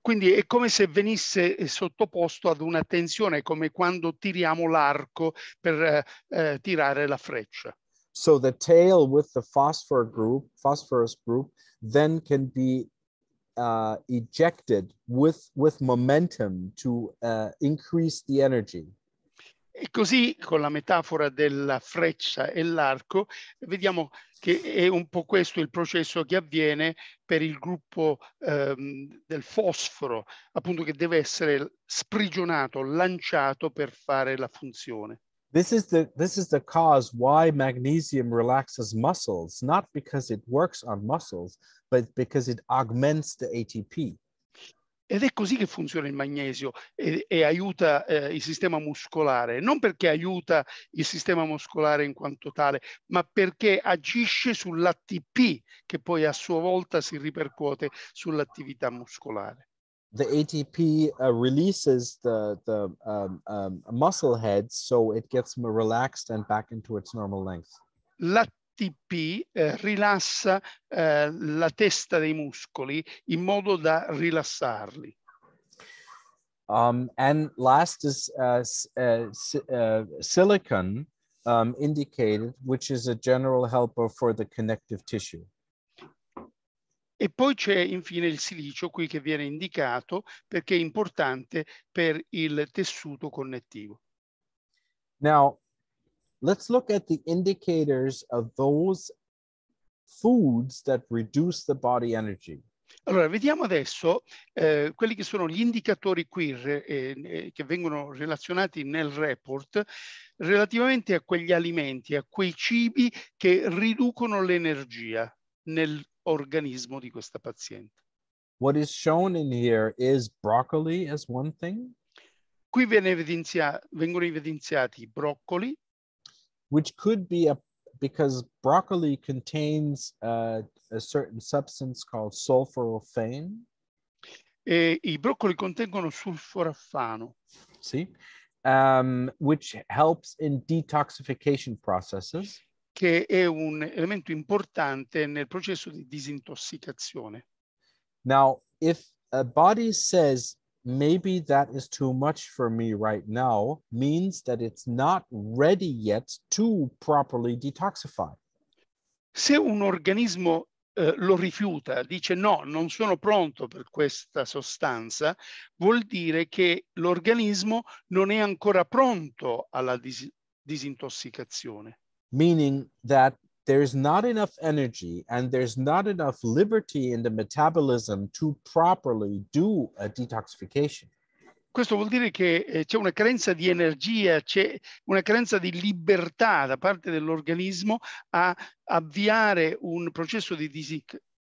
quindi è come se venisse eh, sottoposto ad una tensione, come quando tiriamo l'arco per eh, eh, tirare la freccia. So the tail with the phosphor group, phosphorus group, then can be uh, ejected with, with momentum to uh, increase the energy. E così con la metafora della freccia e l'arco vediamo che è un po' questo il processo che avviene per il gruppo ehm, del fosforo, appunto che deve essere sprigionato, lanciato per fare la funzione. This is the this is the cause why magnesium relaxes muscles, not because it works on muscles, but because it augments the ATP. Ed è così che funziona il magnesio e, e aiuta eh, il sistema muscolare, non perché aiuta il sistema muscolare in quanto tale, ma perché agisce sull'ATP che poi a sua volta si ripercuote sull'attività muscolare. The ATP uh, releases the, the um, um, muscle head so it gets relaxed and back into its normal length. L'ATP l'ATP eh, rilassa eh, la testa dei muscoli in modo da rilassarli. Um, and last is uh, uh, uh silicon um, indicated, which is a general helper for the connective tissue. E poi c'è infine il silicio qui che viene indicato perché è importante per il tessuto connettivo. Now, Let's look at the indicators of those foods that reduce the body energy. Allora, vediamo adesso eh, quelli che sono gli indicatori qui eh, eh, che vengono relazionati nel report relativamente a quegli alimenti, a quei cibi che riducono l'energia nell'organismo di questa paziente. What is shown in here is broccoli as one thing. Qui viene evidenzia vengono evidenziati i broccoli which could be a because broccoli contains uh, a certain substance called sulforaphane. E I broccoli contengono sulforafano. Sì. Um, which helps in detoxification processes. Che è un elemento importante nel processo di disintossicazione. Now, if a body says maybe that is too much for me right now means that it's not ready yet to properly detoxify. Se un organismo eh, lo rifiuta, dice no, non sono pronto per questa sostanza, vuol dire che l'organismo non è ancora pronto alla dis disintossicazione. Meaning that there's not enough energy and there's not enough liberty in the metabolism to properly do a detoxification. Questo vuol dire che eh, c'è una carenza di energia, c'è una carenza di libertà da parte dell'organismo a avviare un processo di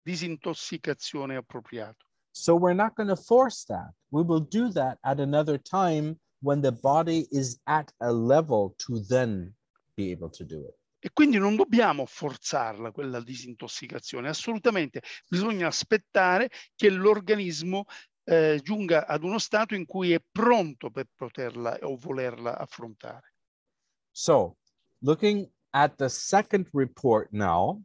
disintossicazione appropriato. So we're not going to force that. We will do that at another time when the body is at a level to then be able to do it. E quindi non dobbiamo forzarla quella disintossicazione, assolutamente. Bisogna aspettare che l'organismo eh, giunga ad uno stato in cui è pronto per poterla o volerla affrontare. So, looking at the second report now,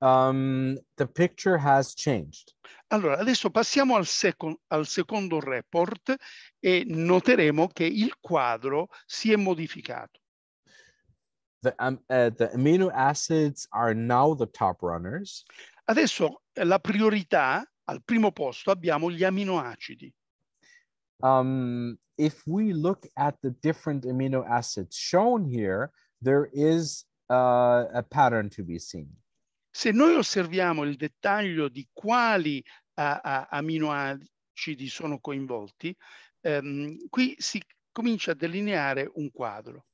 um, the picture has changed. Allora, adesso passiamo al, seco al secondo report e noteremo che il quadro si è modificato the, um, uh, the amino acids are now the top runners. Adesso eh, la priorità, al primo posto, abbiamo gli aminoacidi. Um, if we look at the different amino acids shown here, there is uh, a pattern to be seen. Se noi osserviamo il dettaglio di quali uh, uh, aminoacidi sono coinvolti, um, qui si comincia a delineare un quadro.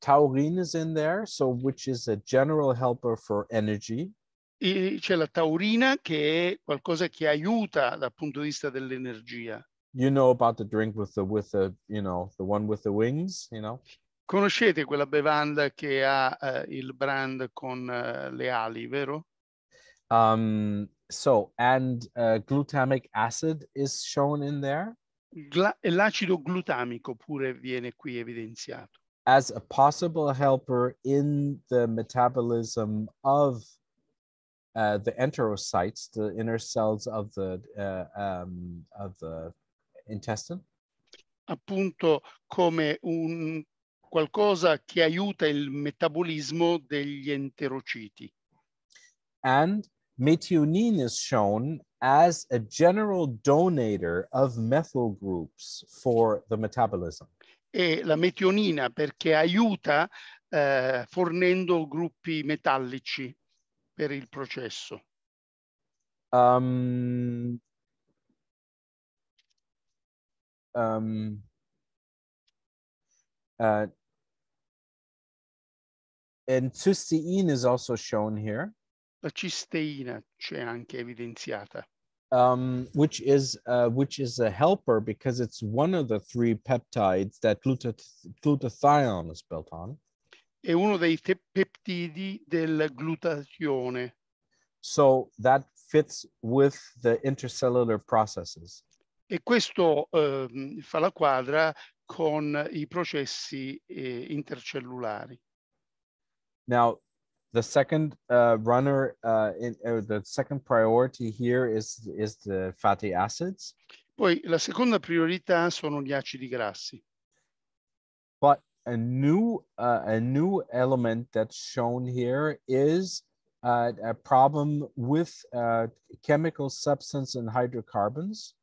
taurine is in there, so which is a general helper for energy. C'è la taurina che è qualcosa che aiuta dal punto di vista dell'energia. You know about the drink with the with the you know the one with the wings, you know. Conoscete quella bevanda che ha uh, il brand con uh, le ali, vero? Um, so and uh, glutamic acid is shown in there. Gla- l'acido glutamico pure viene qui evidenziato as a possible helper in the metabolism of uh, the enterocytes, the inner cells of the, uh, um, of the intestine? Appunto come un qualcosa che aiuta il metabolismo degli enterociti. And methionine is shown as a general donator of methyl groups for the metabolism. e la metionina perché aiuta eh, fornendo gruppi metallici per il processo. Um, um, uh, and cysteine is also shown here. La cisteina c'è anche evidenziata. um, which is uh, which is a helper because it's one of the three peptides that glutathione is built on. È uno dei te- peptidi So that fits with the intercellular processes. E questo um, fa la quadra con i processi eh, intercellulari. Now, the second uh, runner uh, in uh, the second priority here is is the fatty acids. Poi la seconda priorità sono gli acidi grassi. But a new uh, a new element that's shown here is uh, a problem with uh, chemical substance and hydrocarbons.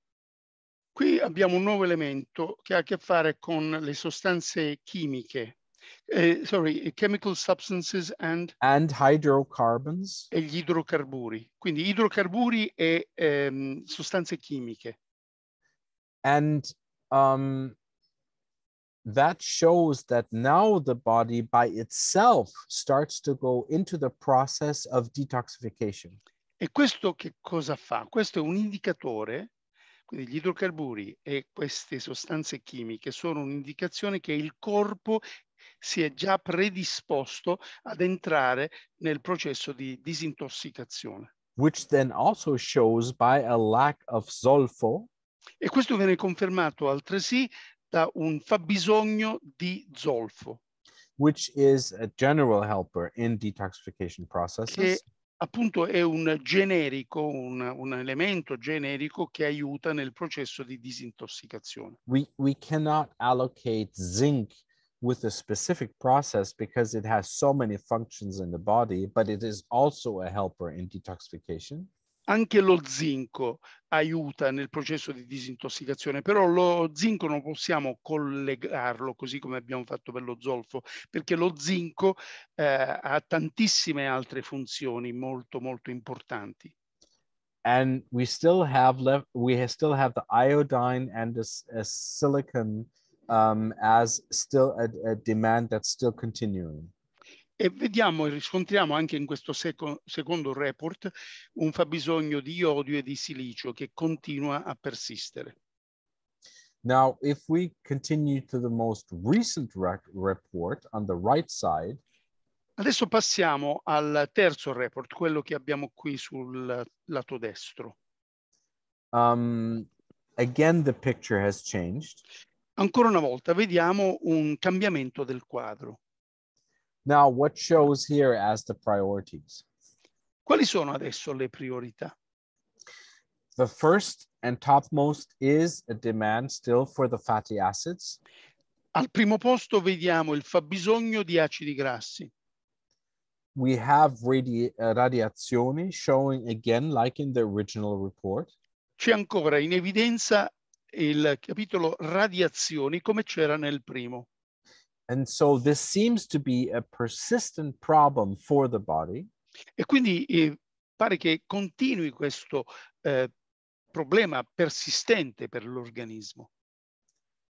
Qui abbiamo un nuovo elemento che ha a che fare con le sostanze chimiche. Eh, sorry, chemical substances and... And hydrocarbons. E gli idrocarburi. Quindi idrocarburi e um, sostanze chimiche. And um, that shows that now the body by itself starts to go into the process of detoxification. E questo che cosa fa? Questo è un indicatore, quindi gli idrocarburi e queste sostanze chimiche sono un'indicazione che il corpo si è già predisposto ad entrare nel processo di disintossicazione. Which then also shows by a lack of zolfo. E questo viene confermato altresì da un fabbisogno di zolfo. Which is a general helper in detoxification processes. Che appunto è un generico, un, un, elemento generico che aiuta nel processo di disintossicazione. We, we cannot allocate zinc with a specific process because it has so many functions in the body, but it is also a helper in detoxification. Anche lo zinco aiuta nel processo di disintossicazione, però lo zinco non possiamo collegarlo così come abbiamo fatto per lo zolfo, perché lo zinco eh, ha tantissime altre funzioni molto molto importanti. And we still have left we still have the iodine and the, the silicon um, as still a, a demand that's still continuing. E vediamo e riscontriamo anche in questo seco, secondo report un fabbisogno di iodio e di silicio che continua a persistere. Now, if we continue to the most recent report on the right side. Adesso passiamo al terzo report, quello che abbiamo qui sul lato destro. Um, again, the picture has changed. Ancora una volta vediamo un cambiamento del quadro. Now, what shows here as the priorities? Quali sono adesso le priorità? The first and topmost is a demand still for the fatty acids. Al primo posto vediamo il fabbisogno di acidi grassi. We have radi radiazioni showing again like in the original report. C'è ancora in evidenza il capitolo radiazioni come c'era nel primo. And so this seems to be a persistent problem for the body. E quindi eh, pare che continui questo eh, problema persistente per l'organismo.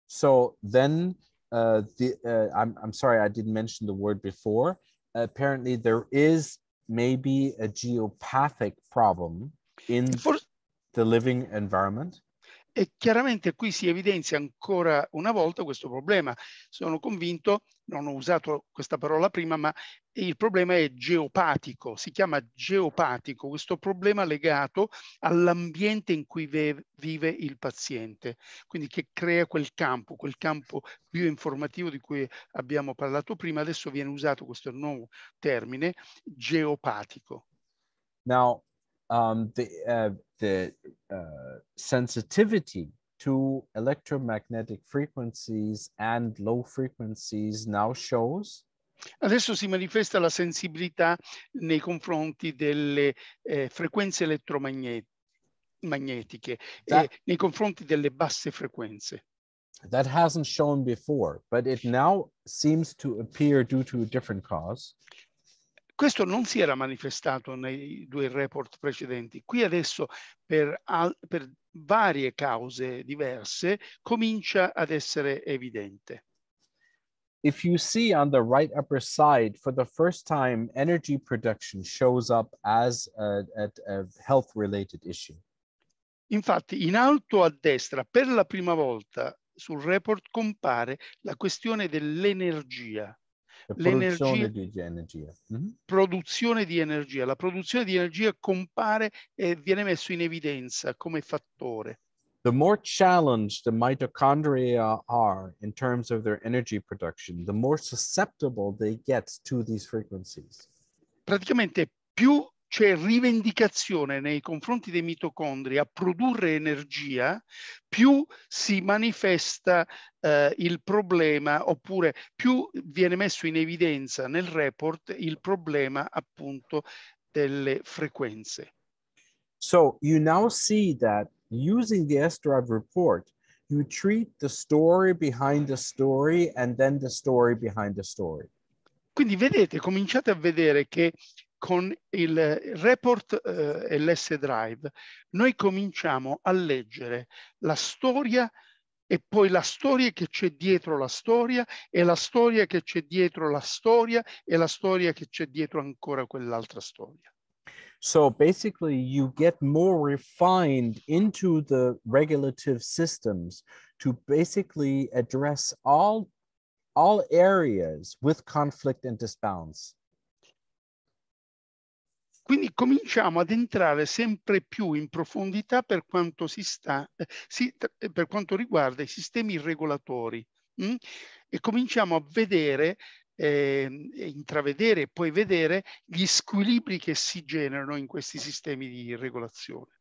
So then uh, the, uh, I'm, I'm sorry I didn't mention the word before. Apparently there is maybe a geopathic problem in For- the living environment. E chiaramente qui si evidenzia ancora una volta questo problema. Sono convinto, non ho usato questa parola prima, ma il problema è geopatico, si chiama geopatico, questo problema legato all'ambiente in cui vive il paziente, quindi che crea quel campo, quel campo bioinformativo di cui abbiamo parlato prima, adesso viene usato questo nuovo termine, geopatico. Now, um, the, uh, the uh, sensitivity to electromagnetic frequencies and low frequencies now shows Adesso si manifesta la sensibilità nei confronti delle eh, frequenze elettromagnetiche that, e nei confronti delle basse frequenze. That hasn't shown before, but it now seems to appear due to a different cause. Questo non si era manifestato nei due report precedenti. Qui adesso per, al, per varie cause diverse comincia ad essere evidente. If you see on the right upper side, for the first time, energy production shows up as a, a health-related issue. Infatti, in alto a destra, per la prima volta sul report compare la questione dell'energia produzione di energia. Mm-hmm. Produzione di energia. La produzione di energia compare e viene messo in evidenza come fattore. The more challenged the mitochondria are in terms of their energy production, the more susceptible they get to these frequencies. Praticamente più c'è rivendicazione nei confronti dei mitocondri a produrre energia, più si manifesta eh, il problema, oppure più viene messo in evidenza nel report il problema appunto delle frequenze. So you now see that using the S-Drive report, you treat the story behind the story and then the story behind the story. Quindi vedete, cominciate a vedere che con il eh, report eh, LS Drive noi cominciamo a leggere la storia e poi la storia che c'è dietro la storia e la storia che c'è dietro la storia e la storia che c'è dietro ancora quell'altra storia. So basically you get more refined into the regulative systems to basically address all all areas with conflict and disbalance. Quindi cominciamo ad entrare sempre più in profondità per quanto, si sta, eh, si, eh, per quanto riguarda i sistemi regolatori mh? Mm? e cominciamo a vedere eh, intravedere e poi vedere gli squilibri che si generano in questi sistemi di regolazione.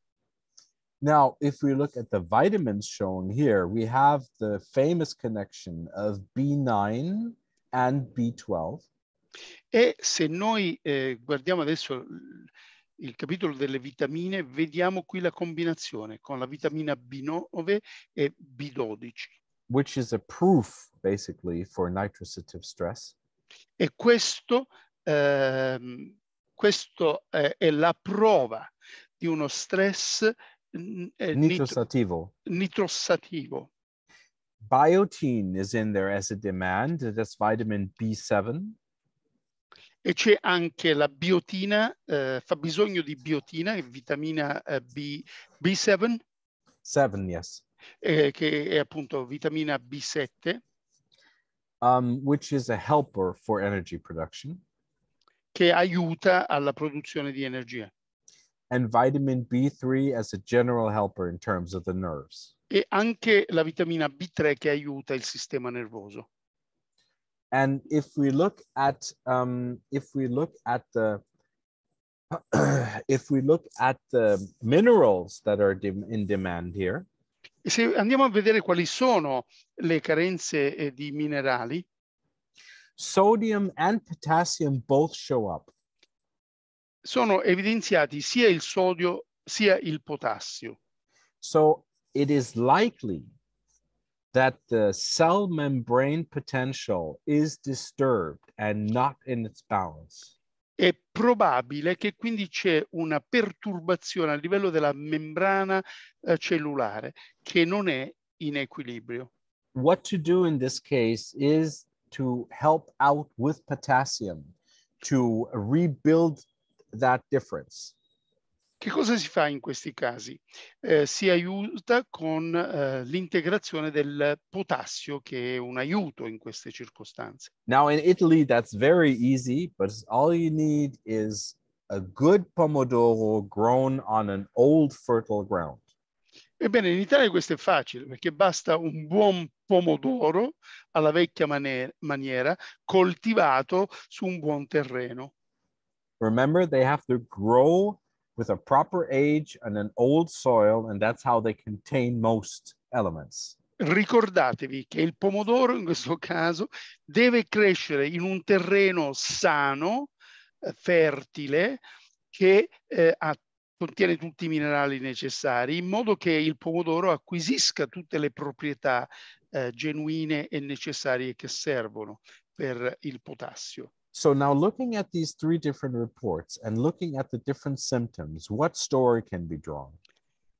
Now, if we look at the vitamins shown here, we have the famous connection of B9 and B12. E se noi eh, guardiamo adesso il capitolo delle vitamine, vediamo qui la combinazione con la vitamina B9 e B12. Which is a proof, basically, for nitrosative stress. E questo, ehm, questo è, è la prova di uno stress eh, nitrosativo. nitrosativo. Biotin is in there as a demand. That's vitamin B7 e c'è anche la biotina, eh, fa bisogno di biotina e vitamina eh, B, B7. 7, yes. Eh, che è appunto vitamina B7. Um, which is a helper for energy production. Che aiuta alla produzione di energia. And vitamin B3 as a general helper in terms of the nerves. E anche la vitamina B3 che aiuta il sistema nervoso. And if we look at um, if we look at the if we look at the minerals that are in demand here. Se andiamo a vedere quali sono le carenze eh, di minerali. Sodium and potassium both show up. Sono evidenziati sia il sodio sia il potassio. So it is likely that the cell membrane potential is disturbed and not in its balance. È probabile che quindi c'è una perturbazione a livello della membrana eh, cellulare che non è in equilibrio. What to do in this case is to help out with potassium to rebuild that difference. Che cosa si fa in questi casi? Eh, si aiuta con eh, l'integrazione del potassio che è un aiuto in queste circostanze. Now in Italy that's very easy, but all you need is a good pomodoro grown on an old fertile ground. Ebbene, in Italia questo è facile perché basta un buon pomodoro alla vecchia maniera coltivato su un buon terreno. Remember, they have to grow with a proper age and an old soil, and that's how they contain most elements. Ricordatevi che il pomodoro in questo caso deve crescere in un terreno sano, eh, fertile, che eh, ha contiene tutti i minerali necessari in modo che il pomodoro acquisisca tutte le proprietà eh, genuine e necessarie che servono per il potassio. So now looking at these three different reports and looking at the different symptoms, what story can be drawn?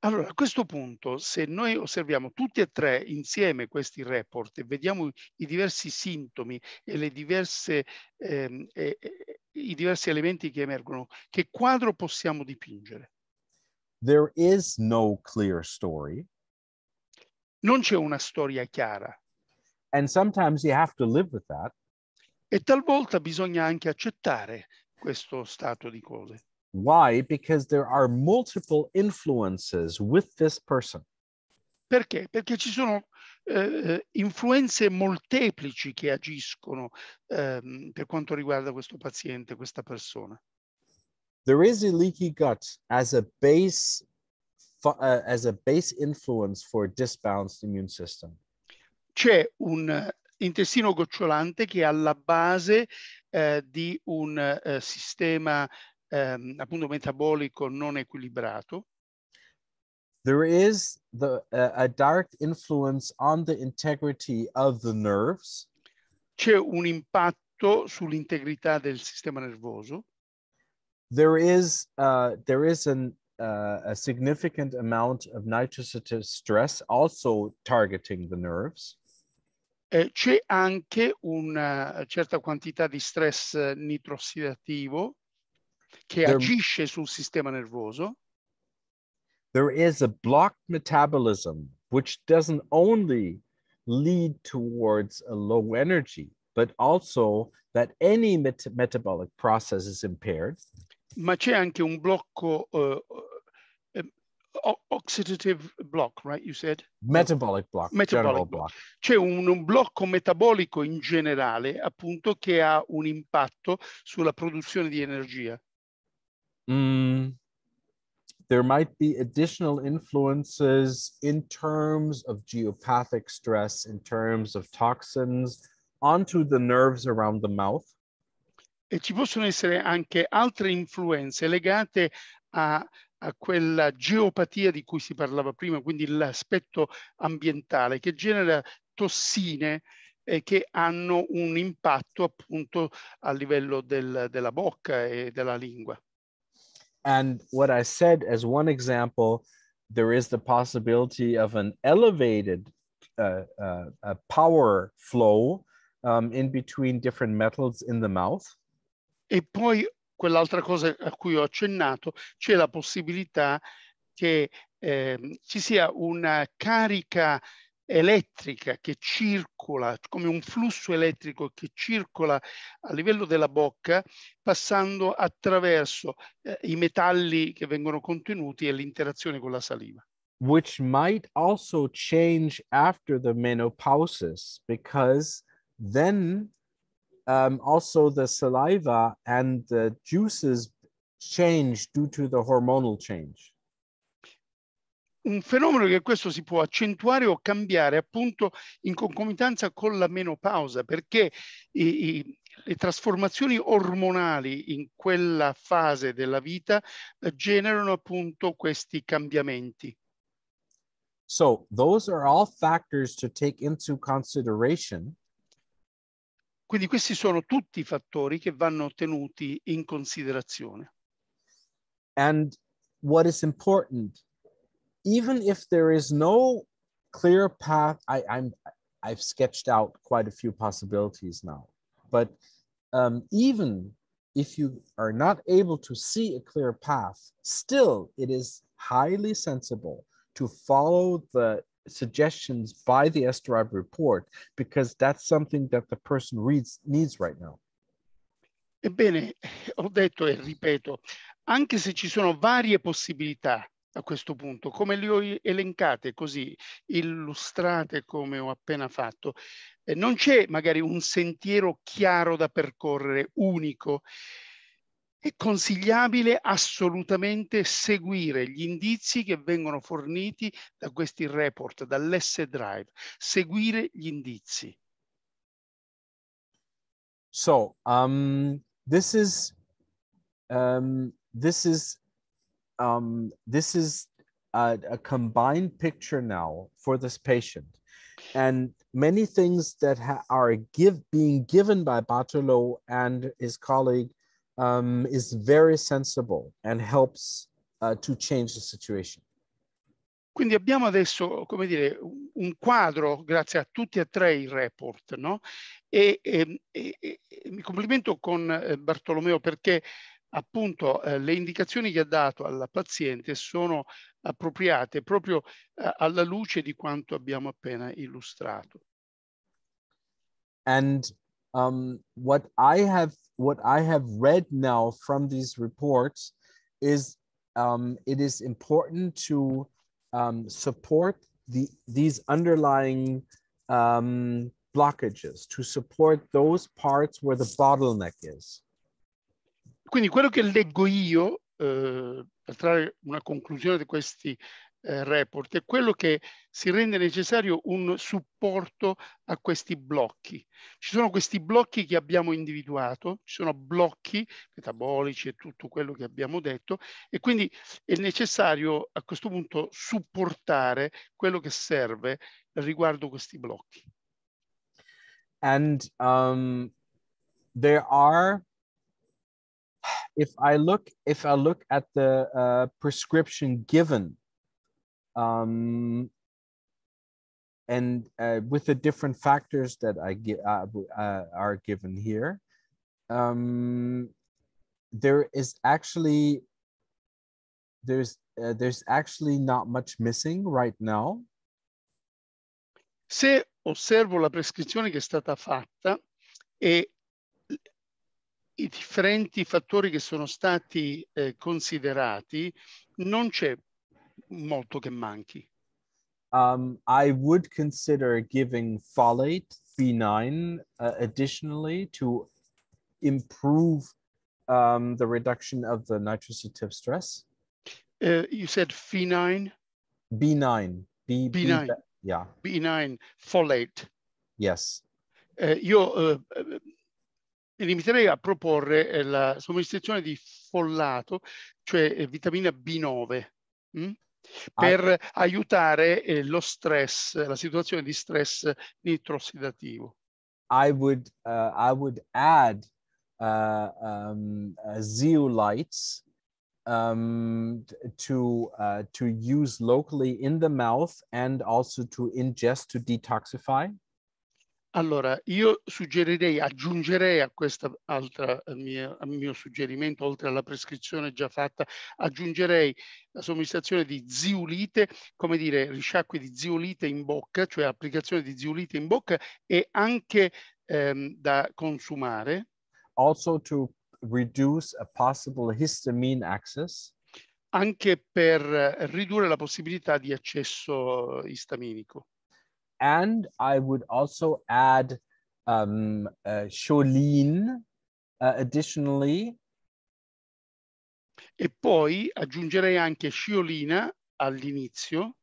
Allora, a questo punto, se noi osserviamo tutti e tre insieme questi report e vediamo i diversi sintomi e, le diverse, ehm, e, e i diversi elementi che emergono, che quadro possiamo dipingere? There is no clear story. Non c'è una storia chiara. And sometimes you have to live with that. e talvolta bisogna anche accettare questo stato di cose. Why? Because there are multiple influences with this person. Perché? Perché ci sono eh, eh influenze molteplici che agiscono eh, per quanto riguarda questo paziente, questa persona. There is a leaky gut as a base, uh, as a base influence for a disbalanced immune system. C'è un intestino gocciolante che è alla base eh, di un eh, sistema ehm, appunto metabolico non equilibrato. There is the, uh, a direct influence on the integrity of the nerves. C'è un impatto sull'integrità del sistema nervoso. There is, uh, there is an, uh, a significant amount of nitrocytic stress also targeting the nerves. Eh, c'è anche una eh, certa quantità di stress eh, nitrossidativo che there, agisce sul sistema nervoso. There is a blocked metabolism which doesn't only lead towards a low energy, but also that any met metabolic process is impaired. Ma c'è anche un blocco uh, oxidative block, right? You said metabolic block. Metabolic block. block. C'è un, un, blocco metabolico in generale, appunto, che ha un impatto sulla produzione di energia. Mm. There might be additional influences in terms of geopathic stress, in terms of toxins onto the nerves around the mouth. E ci possono essere anche altre influenze legate a a quella geopatia di cui si parlava prima, quindi l'aspetto ambientale che genera tossine eh, che hanno un impatto appunto a livello del, della bocca e della lingua. And what I said as one example, there is the possibility of an elevated uh, uh, uh, power flow um, in between different metals in the mouth. E poi quell'altra cosa a cui ho accennato, c'è la possibilità che eh, ci sia una carica elettrica che circola, come un flusso elettrico che circola a livello della bocca, passando attraverso eh, i metalli che vengono contenuti e l'interazione con la saliva. Which might also change after the menopausis, because then um, also the saliva and the juices change due to the hormonal change. Un fenomeno che questo si può accentuare o cambiare appunto in concomitanza con la menopausa, perché i, i, le trasformazioni ormonali in quella fase della vita eh, generano appunto questi cambiamenti. So, those are all factors to take into consideration. Quindi questi sono tutti i fattori che vanno tenuti in considerazione. And what is important, even if there is no clear path, I, I'm, I've sketched out quite a few possibilities now, but um, even if you are not able to see a clear path, still it is highly sensible to follow the suggestions by the SDRIB report because that's something that the person reads, needs right now. Ebbene, ho detto e ripeto, anche se ci sono varie possibilità a questo punto, come le ho elencate così, illustrate come ho appena fatto, eh, non c'è magari un sentiero chiaro da percorrere, unico. è consigliabile assolutamente seguire gli indizi che vengono forniti da questi report, dall'S Drive, seguire gli indizi. So, um, this is, um, this is, um, this is a, a combined picture now for this patient. and many things that are give, being given by Bartolo and his colleague um, is very sensible and helps uh, to change the situation. Quindi abbiamo adesso, come dire, un quadro, grazie a tutti e tre i report, no? E, e, e, e mi complimento con eh, Bartolomeo perché appunto eh, le indicazioni che ha dato alla paziente sono appropriate proprio eh, alla luce di quanto abbiamo appena illustrato. And um, what I have what I have read now from these reports is um, it is important to um, support the these underlying um, blockages, to support those parts where the bottleneck is. Quindi quello che leggo io eh, per trarre una conclusione di questi eh, report, è quello che si rende necessario un supporto a questi blocchi. Ci sono questi blocchi che abbiamo individuato, ci sono blocchi metabolici e tutto quello che abbiamo detto e quindi è necessario a questo punto supportare quello che serve riguardo questi blocchi. And um, there are if I look if I look at the uh, prescription given um, and uh, with the different factors that I get uh, uh, are given here, um, there is actually there's uh, there's actually not much missing right now. Se osservo la prescrizione che è stata fatta e i differenti fattori che sono stati eh, considerati, non c'è molto che manchi. Um, I would consider giving folate B9 uh, additionally to improve um, the reduction of the nitrosative stress. Uh, you said phenine? B9. B, 9 b 9 yeah. B9 folate. Yes. Eh, io eh, mi limiterei a proporre eh, la somministrazione di follato, cioè eh, vitamina B9. Mm? per ah. aiutare eh, lo stress, la situazione di stress nitrossidativo. I would, uh, I would add uh, um, uh, zeolites um, to, uh, to use locally in the mouth and also to ingest to detoxify. Allora, io suggerirei, aggiungerei a questo eh, mio suggerimento, oltre alla prescrizione già fatta, aggiungerei la somministrazione di ziulite, come dire, risciacque di ziulite in bocca, cioè applicazione di ziulite in bocca e anche ehm, da consumare. Also to reduce a possible histamine access. Anche per eh, ridurre la possibilità di accesso istaminico. and I would also add um, uh, uh, additionally. E poi aggiungerei anche Sciolina all'inizio.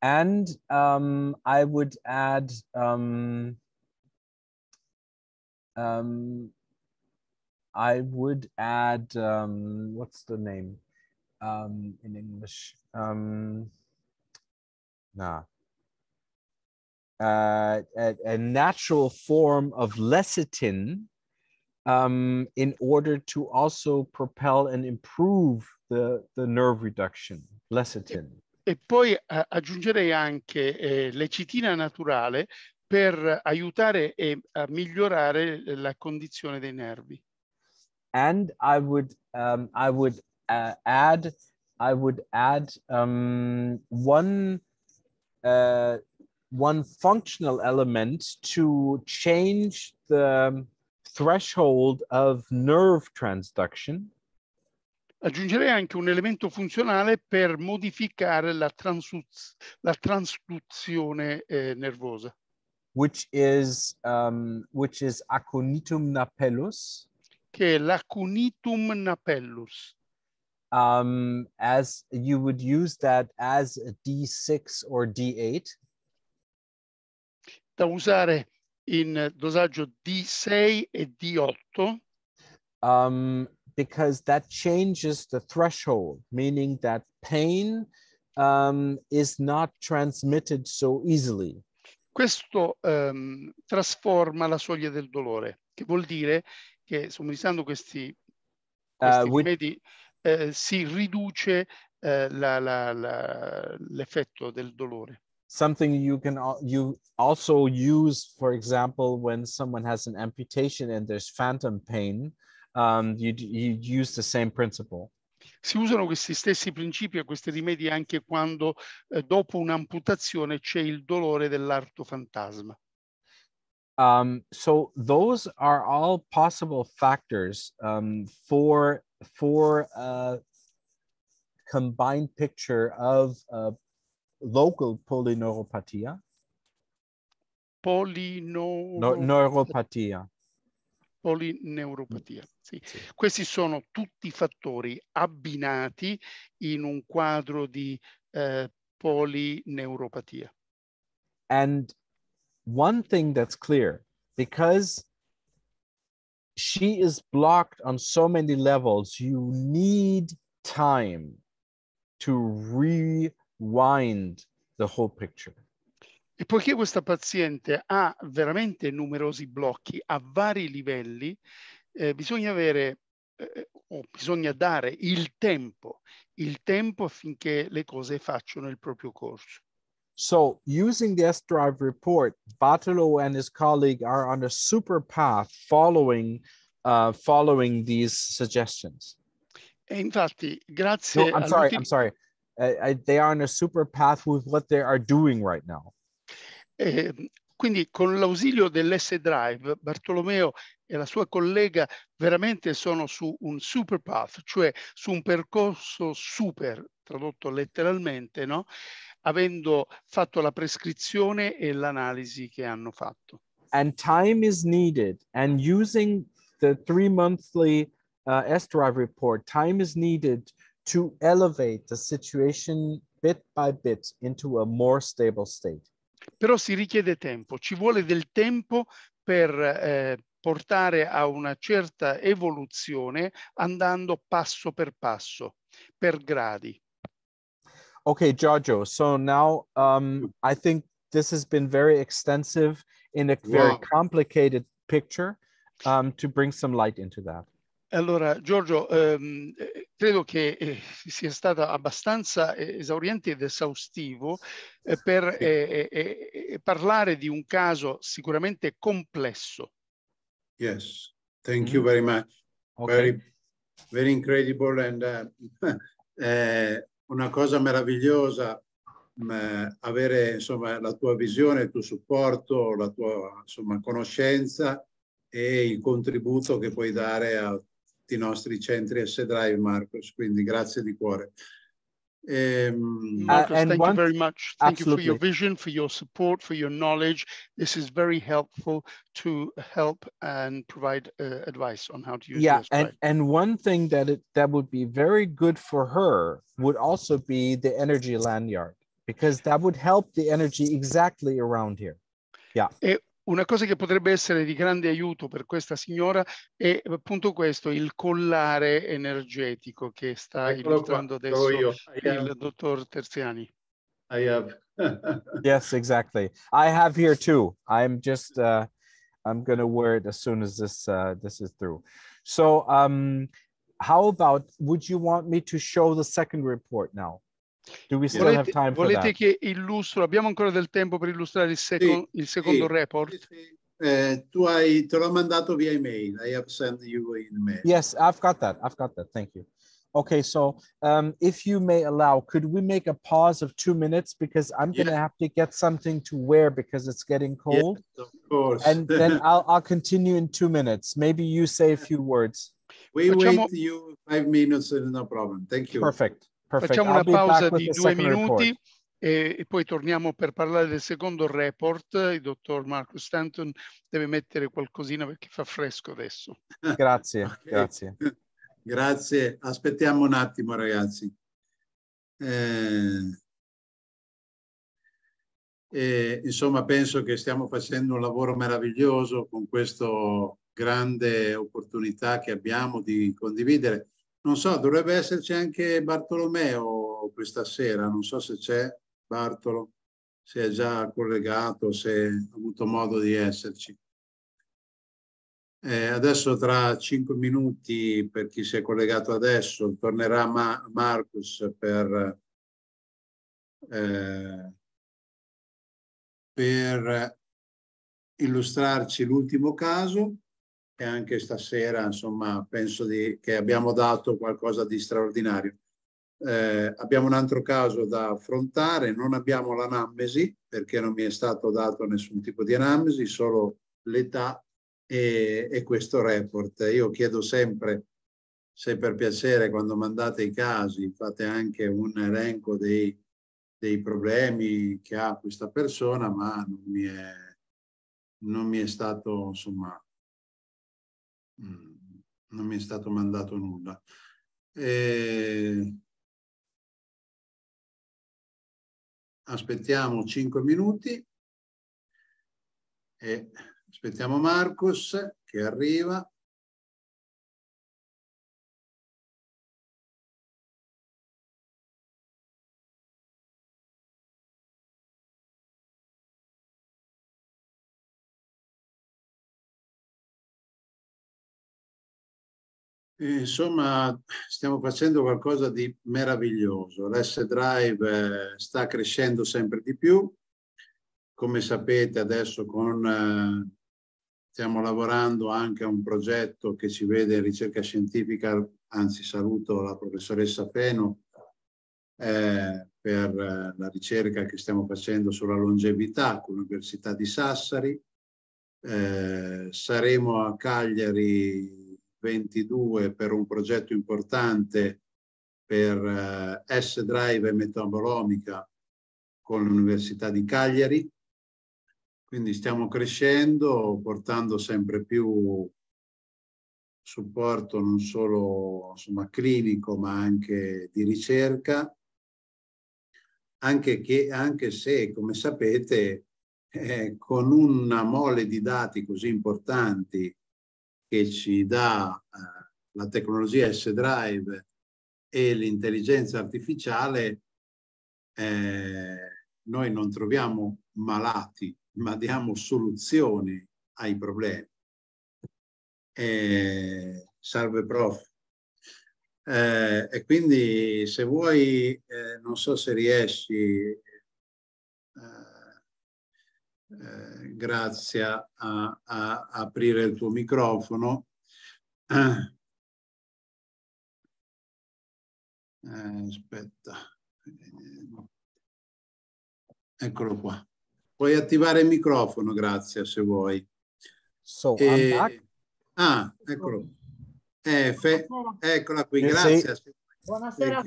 And um, I would add um, um, I would add um, what's the name um, in English? Um, nah, uh, a, a, natural form of lecithin um, in order to also propel and improve the, the nerve reduction, lecithin. E, poi a, aggiungerei anche eh, lecitina naturale per aiutare e a migliorare la condizione dei nervi. And I would, um, I would uh, add, I would add um, one uh, one functional element to change the threshold of nerve transduction. Aggiungerei anche un elemento funzionale per modificare la, transuz- la transduzione eh, nervosa. Which is, um, which is aconitum napellus. Che è l'aconitum napellus. Um, as you would use that as a D6 or D8. da usare in dosaggio D6 e D8? Um, because that changes the threshold, meaning that pain um, is not transmitted so easily. Questo um, trasforma la soglia del dolore, che vuol dire che somministrando questi, questi uh, rimedi uh, si riduce uh, l'effetto del dolore. something you can you also use for example when someone has an amputation and there's phantom pain um, you, you use the same principle si usano questi stessi principi e questi rimedi anche quando eh, dopo un'amputazione c'è il dolore dell'arto fantasma um, so those are all possible factors um, for for a uh, combined picture of a uh, local polyneuropatia? Polino... No, neuropatia. Polineuropatia. Sì. Sì. Questi sono tutti fattori abbinati in un quadro di eh, polineuropatia. And one thing that's clear, because she is blocked on so many levels, you need time to re wind the whole picture. E poiché questa paziente ha veramente numerosi blocchi a vari livelli, eh, bisogna avere eh, o bisogna dare il tempo, il tempo affinché le cose facciano il proprio corso. So, using the S-Drive report, Bartolo and his colleague are on a super path following, uh, following these suggestions. E infatti, grazie... No, I'm sorry, I'm sorry. I, they are on a super path with what they are doing right now. Eh, quindi con l'ausilio dell'S Drive, Bartolomeo e la sua collega veramente sono su un super path, cioè su un percorso super, tradotto letteralmente, no? avendo fatto la prescrizione e l'analisi che hanno fatto. And time is needed and using the three monthly uh, S Drive report, time is needed to elevate the situation bit by bit into a more stable state. Però si richiede tempo, ci vuole del tempo per eh, portare a una certa evoluzione andando passo per passo, per gradi. Okay, Giorgio, so now um, I think this has been very extensive in a very wow. complicated picture um, to bring some light into that. Allora, Giorgio, ehm, eh, credo che eh, sia stato abbastanza eh, esauriente ed esaustivo eh, per eh, parlare di un caso sicuramente complesso. Yes, thank you mm. very much. Okay. Very, very incredible and uh, una cosa meravigliosa mh, mm, avere insomma la tua visione, il tuo supporto, la tua insomma conoscenza e il contributo che puoi dare a i nostri centri S Drive, Marcos. Quindi grazie di cuore. Um, ehm, Marcus, uh, thank one, you very much. Thank absolutely. you for your vision, for your support, for your knowledge. This is very helpful to help and provide uh, advice on how to use. Yeah, and and one thing that it, that would be very good for her would also be the energy lanyard because that would help the energy exactly around here. Yeah. It, Una cosa che potrebbe essere di grande aiuto per questa signora è eh, appunto questo, il collare energetico che sta Eccolo illustrando qua. adesso io. il have... dottor Terziani. I have. yes, exactly. I have here too. I'm just, uh, I'm going to wear it as soon as this, uh, this is through. So um, how about, would you want me to show the second report now? Do we still have time for volete che illustro? Abbiamo ancora del tempo per illustrare il, seco, sì, il secondo sì, report? Sì, eh, tu hai, te l'ho mandato via email. I have sent you in mail. Yes, I've got that. I've got that. Thank you. Okay, so um, if you may allow, could we make a pause of two minutes because I'm yeah. gonna have to get something to wear because it's getting cold. Yes, of course. And then I'll, I'll continue in two minutes. Maybe you say a few words. We Facciamo... wait you five minutes, no problem. Thank you. Perfect. Perfect. Facciamo I'll una pausa di due minuti report. e, poi torniamo per parlare del secondo report. Il dottor Marco Stanton deve mettere qualcosina perché fa fresco adesso. Grazie, okay. grazie. Grazie, aspettiamo un attimo ragazzi. Eh, eh, insomma, penso che stiamo facendo un lavoro meraviglioso con questa grande opportunità che abbiamo di condividere non so, dovrebbe esserci anche Bartolomeo questa sera, non so se c'è Bartolo, se è già collegato, se ha avuto modo di esserci. Eh, adesso tra cinque minuti, per chi si è collegato adesso, tornerà Ma- Marcus per, eh, per illustrarci l'ultimo caso e anche stasera, insomma, penso di, che abbiamo dato qualcosa di straordinario. Eh, abbiamo un altro caso da affrontare, non abbiamo l'anamnesi perché non mi è stato dato nessun tipo di anamnesi, solo l'età e, e questo report. Io chiedo sempre se per piacere quando mandate i casi fate anche un elenco dei, dei problemi che ha questa persona, ma non mi è, non mi è stato insomma, Mm, non mi è stato mandato nulla. E... Aspettiamo 5 minuti e aspettiamo Marcos che arriva. Eh, insomma, stiamo facendo qualcosa di meraviglioso. L'S-Drive eh, sta crescendo sempre di più. Come sapete adesso con, eh, stiamo lavorando anche a un progetto che ci vede in ricerca scientifica, anzi saluto la professoressa Feno, eh, per la ricerca che stiamo facendo sulla longevità con l'Università di Sassari. Eh, saremo a Cagliari 22 per un progetto importante per eh, S-Drive e metabolomica con l'Università di Cagliari. Quindi stiamo crescendo, portando sempre più supporto non solo insomma, clinico ma anche di ricerca, anche, che, anche se, come sapete, eh, con una mole di dati così importanti che ci dà eh, la tecnologia S-Drive e l'intelligenza artificiale, eh, noi non troviamo malati, ma diamo soluzioni ai problemi. Eh, salve prof. Eh, e quindi se vuoi, eh, non so se riesci, eh, grazie a, a, aprire il tuo microfono. Eh, aspetta, eccolo qua. Puoi attivare il microfono, Grazia, se vuoi. So, e... Eh, ah, eccolo. Eh, Eccola qui, eh, grazie. Buonasera.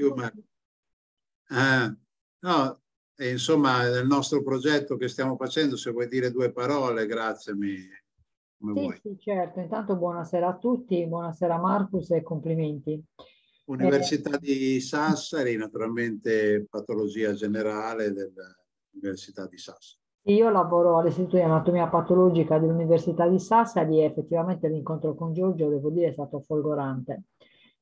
Ah, no, e insomma, del nostro progetto che stiamo facendo, se vuoi dire due parole, grazie. Mi, sì, sì, certo. Intanto buonasera a tutti, buonasera Marcus e complimenti. Università eh, di Sassari, naturalmente patologia generale dell'Università di Sassari. Io lavoro all'Istituto di Anatomia Patologica dell'Università di Sassari e effettivamente l'incontro con Giorgio, devo dire, è stato folgorante.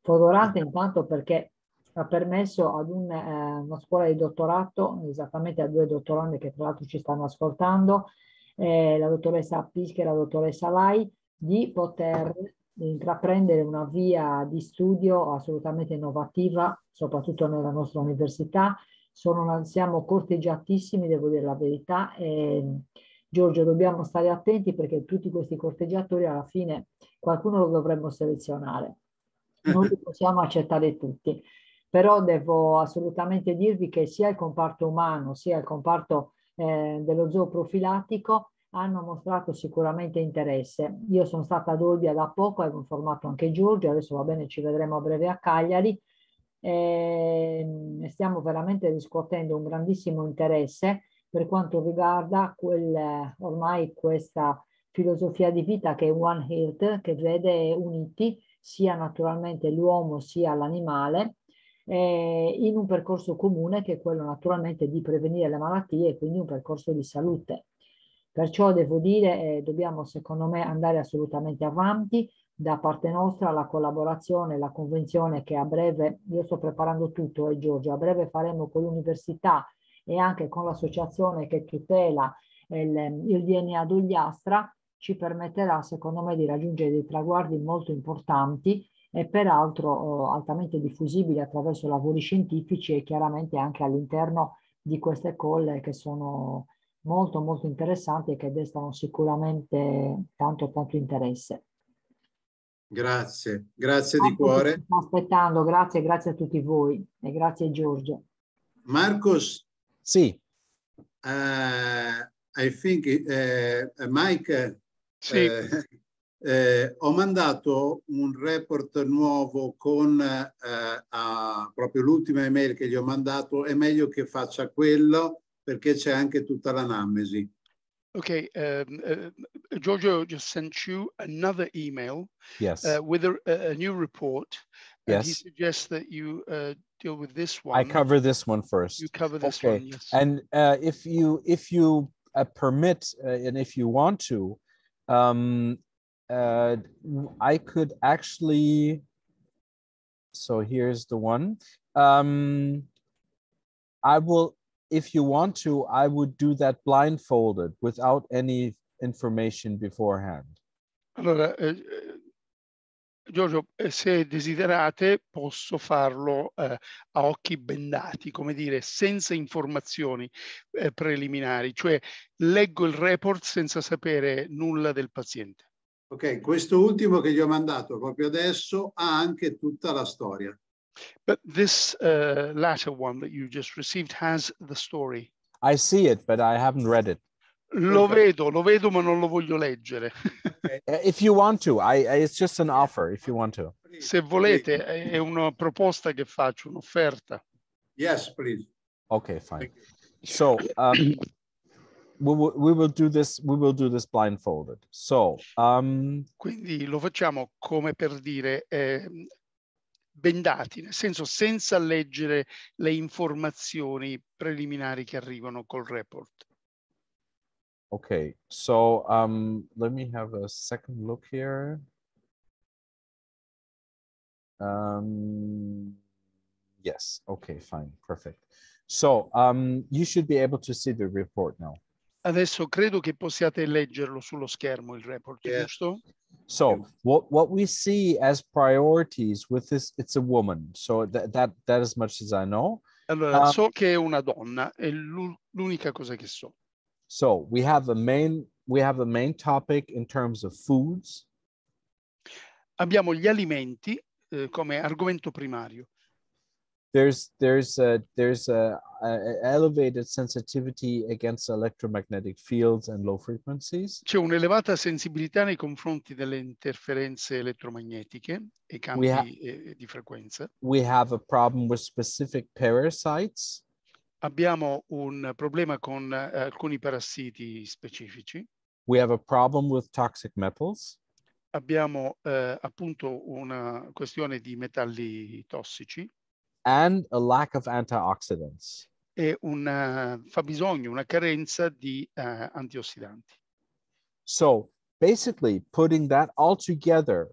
Folgorante intanto perché ha permesso ad un, eh, una scuola di dottorato, esattamente a due dottorande che tra l'altro ci stanno ascoltando, eh, la dottoressa Pisch e la dottoressa Lai, di poter intraprendere una via di studio assolutamente innovativa, soprattutto nella nostra università. Sono, siamo corteggiatissimi, devo dire la verità. E, Giorgio, dobbiamo stare attenti perché tutti questi corteggiatori alla fine qualcuno lo dovremmo selezionare. Non li possiamo accettare tutti però devo assolutamente dirvi che sia il comparto umano sia il comparto eh, dello zooprofilattico hanno mostrato sicuramente interesse. Io sono stata ad Olbia da poco, avevo informato anche Giorgio, adesso va bene, ci vedremo a breve a Cagliari. E ehm, stiamo veramente riscuotendo un grandissimo interesse per quanto riguarda quel, ormai questa filosofia di vita che è One Health, che vede uniti sia naturalmente l'uomo sia l'animale eh, in un percorso comune che è quello naturalmente di prevenire le malattie e quindi un percorso di salute. Perciò devo dire, eh, dobbiamo secondo me andare assolutamente avanti, da parte nostra la collaborazione, la convenzione che a breve, io sto preparando tutto, eh, Giorgio, a breve faremo con l'università e anche con l'associazione che tutela eh, il, il DNA d'Ogliastra, ci permetterà secondo me di raggiungere dei traguardi molto importanti e peraltro oh, altamente diffusibile attraverso lavori scientifici e chiaramente anche all'interno di queste colle che sono molto molto interessanti e che destano sicuramente tanto tanto interesse. Grazie, grazie di cuore. Sto aspettando, grazie, grazie a tutti voi e grazie Giorgio. Marcos? Sì. Uh, I think uh, Mike uh, sì. Eh, ho mandato un report nuovo con eh, a, proprio l'ultima email che gli ho mandato, è meglio che faccia quello perché c'è anche tutta l'anamnesi. Okay, um, uh, Giorgio just sent you another email yes. Uh, with a, a, new report. Yes. And he suggests that you uh, deal with this one. I cover this one first. You cover this okay. one, yes. And uh, if you if you uh, permit uh, and if you want to, um, uh, I could actually, so here's the one. Um, I will, if you want to, I would do that blindfolded without any information beforehand. Allora, eh, eh Giorgio, eh, se desiderate posso farlo eh, a occhi bendati, come dire, senza informazioni eh, preliminari, cioè leggo il report senza sapere nulla del paziente. Ok, questo ultimo che gli ho mandato proprio adesso ha anche tutta la storia. But this uh, latter one that you just received has the story. I see it, but I haven't read it. Lo okay. vedo, lo vedo, ma non lo voglio leggere. Eh, if you want to, I, it's just an offer. If you want to, se volete, è una proposta che faccio, un'offerta. Yes, please. Okay, fine. So, um, we will, do this we will do this blindfolded. So, um, quindi lo facciamo come per dire eh, bendati, nel senso senza leggere le informazioni preliminari che arrivano col report. Okay, so um, let me have a second look here. Um, yes, okay, fine, perfect. So um, you should be able to see the report now. Adesso credo che possiate leggerlo sullo schermo il report, yeah. giusto? So what what we see as priorities with this, it's a woman. So that that, that as much as I know. Allora, um, so che è una donna, è l'unica cosa che so. So we have a main we have a main topic in terms of foods. Abbiamo gli alimenti eh, come argomento primario. there's there's a, there's a, a, elevated sensitivity against electromagnetic fields and low frequencies. C'è un'elevata sensibilità nei confronti delle interferenze elettromagnetiche e cambi ha- di frequenza. We have a problem with specific parasites. Abbiamo un problema con eh, alcuni parassiti specifici. We have a problem with toxic metals. Abbiamo uh, appunto una questione di metalli tossici. and a lack of antioxidants. E un eh, fabbisogno, una carenza di uh, antiossidanti. So basically, putting that all together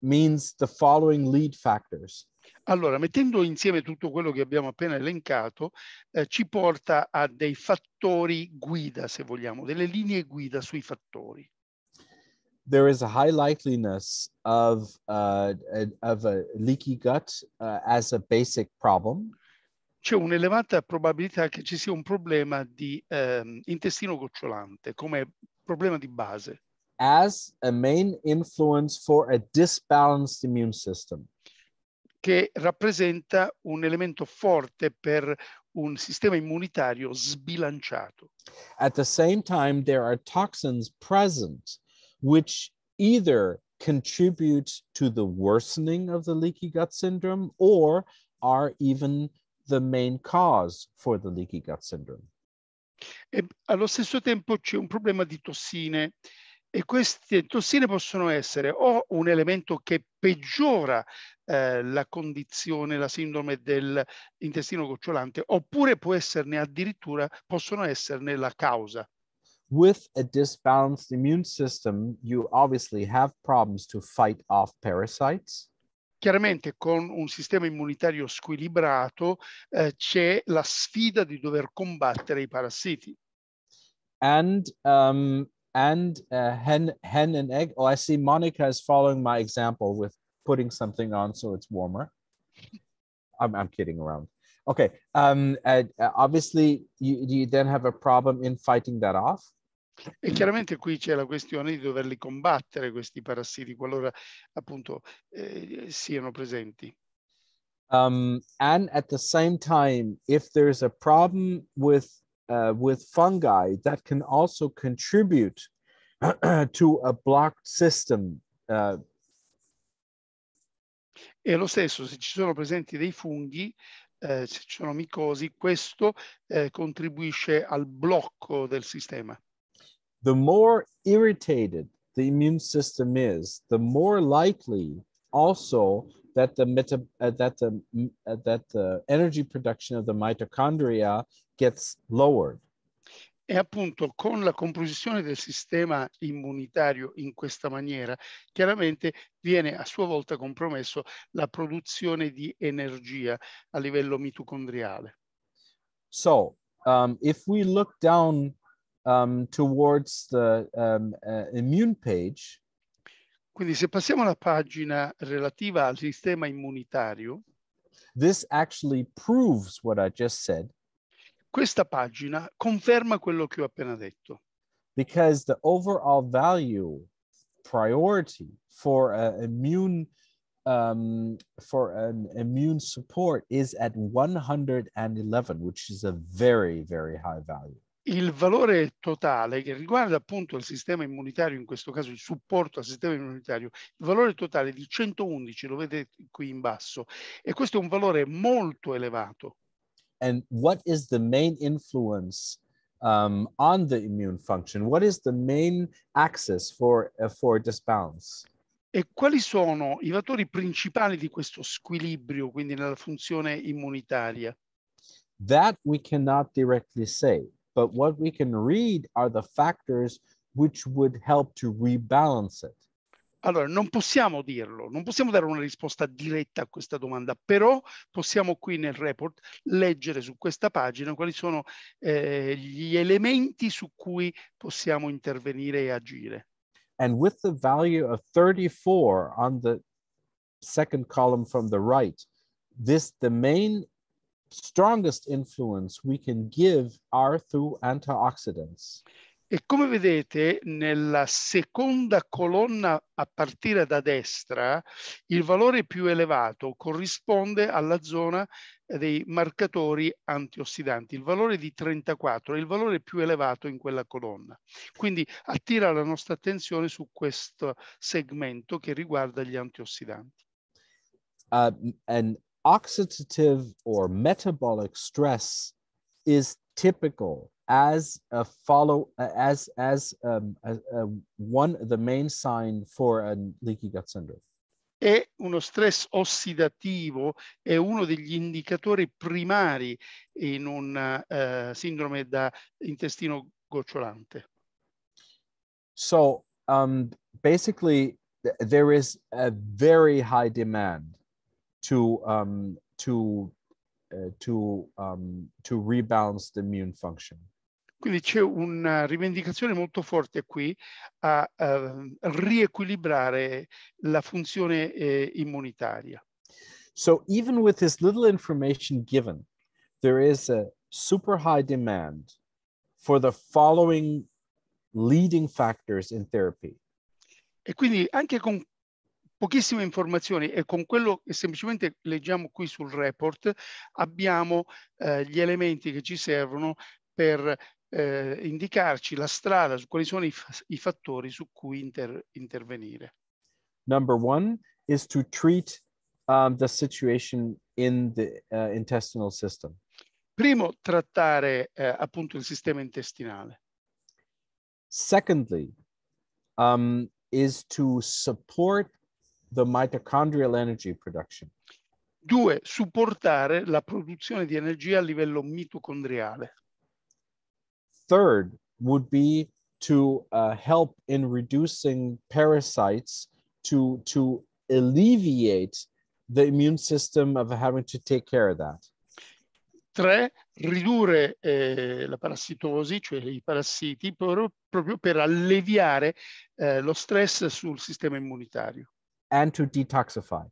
means the following lead factors. Allora, mettendo insieme tutto quello che abbiamo appena elencato, eh, ci porta a dei fattori guida, se vogliamo, delle linee guida sui fattori. there is a high likeliness of uh, of a leaky gut uh, as a basic problem. C'è un'elevata probabilità che ci sia un problema di um, intestino gocciolante come problema di base. As a main influence for a disbalanced immune system. Che rappresenta un elemento forte per un sistema immunitario sbilanciato. At the same time, there are toxins present which either contribute to the worsening of the leaky gut syndrome or are even the main cause for the leaky gut syndrome. E allo stesso tempo c'è un problema di tossine e queste tossine possono essere o un elemento che peggiora eh, la condizione, la sindrome dell'intestino gocciolante, oppure può esserne addirittura, possono esserne la causa with a disbalanced immune system, you obviously have problems to fight off parasites. Chiaramente con un sistema immunitario squilibrato eh, c'è la sfida di dover combattere i parassiti. And um, and uh, hen hen and egg. Oh, I see Monica is following my example with putting something on so it's warmer. I'm, I'm kidding around. Okay. Um, uh, obviously, you, you then have a problem in fighting that off. E chiaramente qui c'è la questione di doverli combattere questi parassiti qualora appunto eh, siano presenti. Um, and at the same time, if there's a problem with, uh, with fungi, that can also contribute to a blocked system. Uh... E lo stesso, se ci sono presenti dei funghi, eh, se ci sono micosi, questo eh, contribuisce al blocco del sistema. the more irritated the immune system is, the more likely also that the meta, uh, that the uh, that the energy production of the mitochondria gets lowered. E appunto con la composizione del sistema immunitario in questa maniera, chiaramente viene a sua volta compromesso la produzione di energia a livello mitocondriale. So, um, if we look down um, towards the um, uh, immune page. Quindi se passiamo alla pagina relativa al sistema immunitario, this actually proves what I just said. Questa pagina conferma quello che ho appena detto. Because the overall value priority for immune um, for an immune support is at 111, which is a very, very high value. il valore totale che riguarda appunto il sistema immunitario, in questo caso il supporto al sistema immunitario, il valore totale di 111, lo vedete qui in basso, e questo è un valore molto elevato. And what is the main influence um, on the immune function? What is the main axis for, uh, for this balance? E quali sono i fattori principali di questo squilibrio, quindi nella funzione immunitaria? That we cannot directly say but what we can read are the factors which would help to rebalance it. Allora, non possiamo dirlo, non possiamo dare una risposta diretta a questa domanda, però possiamo qui nel report leggere su questa pagina quali sono eh, gli elementi su cui possiamo intervenire e agire. And with the value of 34 on the second column from the right, this the main strongest influence we can give are through antioxidants. E come vedete nella seconda colonna a partire da destra, il valore più elevato corrisponde alla zona eh, dei marcatori antiossidanti, il valore di 34 è il valore più elevato in quella colonna. Quindi attira la nostra attenzione su questo segmento che riguarda gli antiossidanti. Uh, and oxidative or metabolic stress is typical as a follow as as, um, as uh, one the main sign for a leaky gut syndrome. E uno stress ossidativo è uno degli indicatori primari in un uh, sindrome da intestino gocciolante. So um, basically, there is a very high demand to um, to uh, to, um, to rebalance the immune function. Quindi c'è una rivendicazione molto forte qui a, a ehm, riequilibrare la funzione eh, immunitaria. So even with this little information given, there is a super high demand for the following leading factors in therapy. E quindi anche con pochissime informazioni e con quello che semplicemente leggiamo qui sul report abbiamo eh, gli elementi che ci servono per eh, indicarci la strada, su quali sono i, i fattori su cui inter intervenire. Number one is to treat um, the situation in the uh, intestinal system. Primo, trattare eh, appunto il sistema intestinale. Secondly, um, is to support the mitochondrial energy production. Due, supportare la produzione di energia a livello mitocondriale. Third would be to uh, help in reducing parasites to, to alleviate the immune system of having to take care of that. Tre, ridurre eh, la parassitosi, cioè i parassiti, proprio per alleviare eh, lo stress sul sistema immunitario. and to detoxify.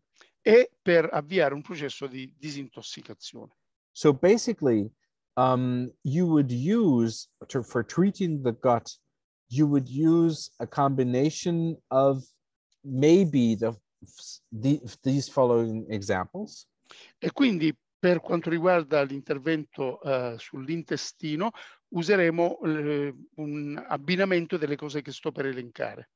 E per avviare un processo di disintossicazione. So basically, um, you would use, to, for treating the gut, you would use a combination of maybe the, the, these following examples. E quindi per quanto riguarda l'intervento uh, sull'intestino useremo uh, un abbinamento delle cose che sto per elencare.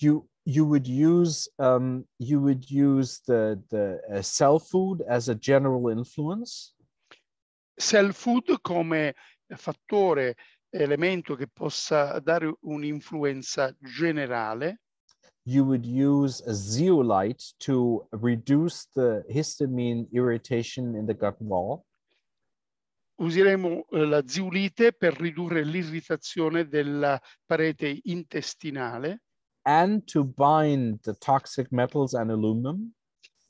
You you would use um, you would use the the uh, cell food as a general influence. Cell food come fattore elemento che possa dare un'influenza generale. You would use a zeolite to reduce the histamine irritation in the gut wall. Useremo eh, la zeolite per ridurre l'irritazione della parete intestinale and to bind the toxic metals and aluminum.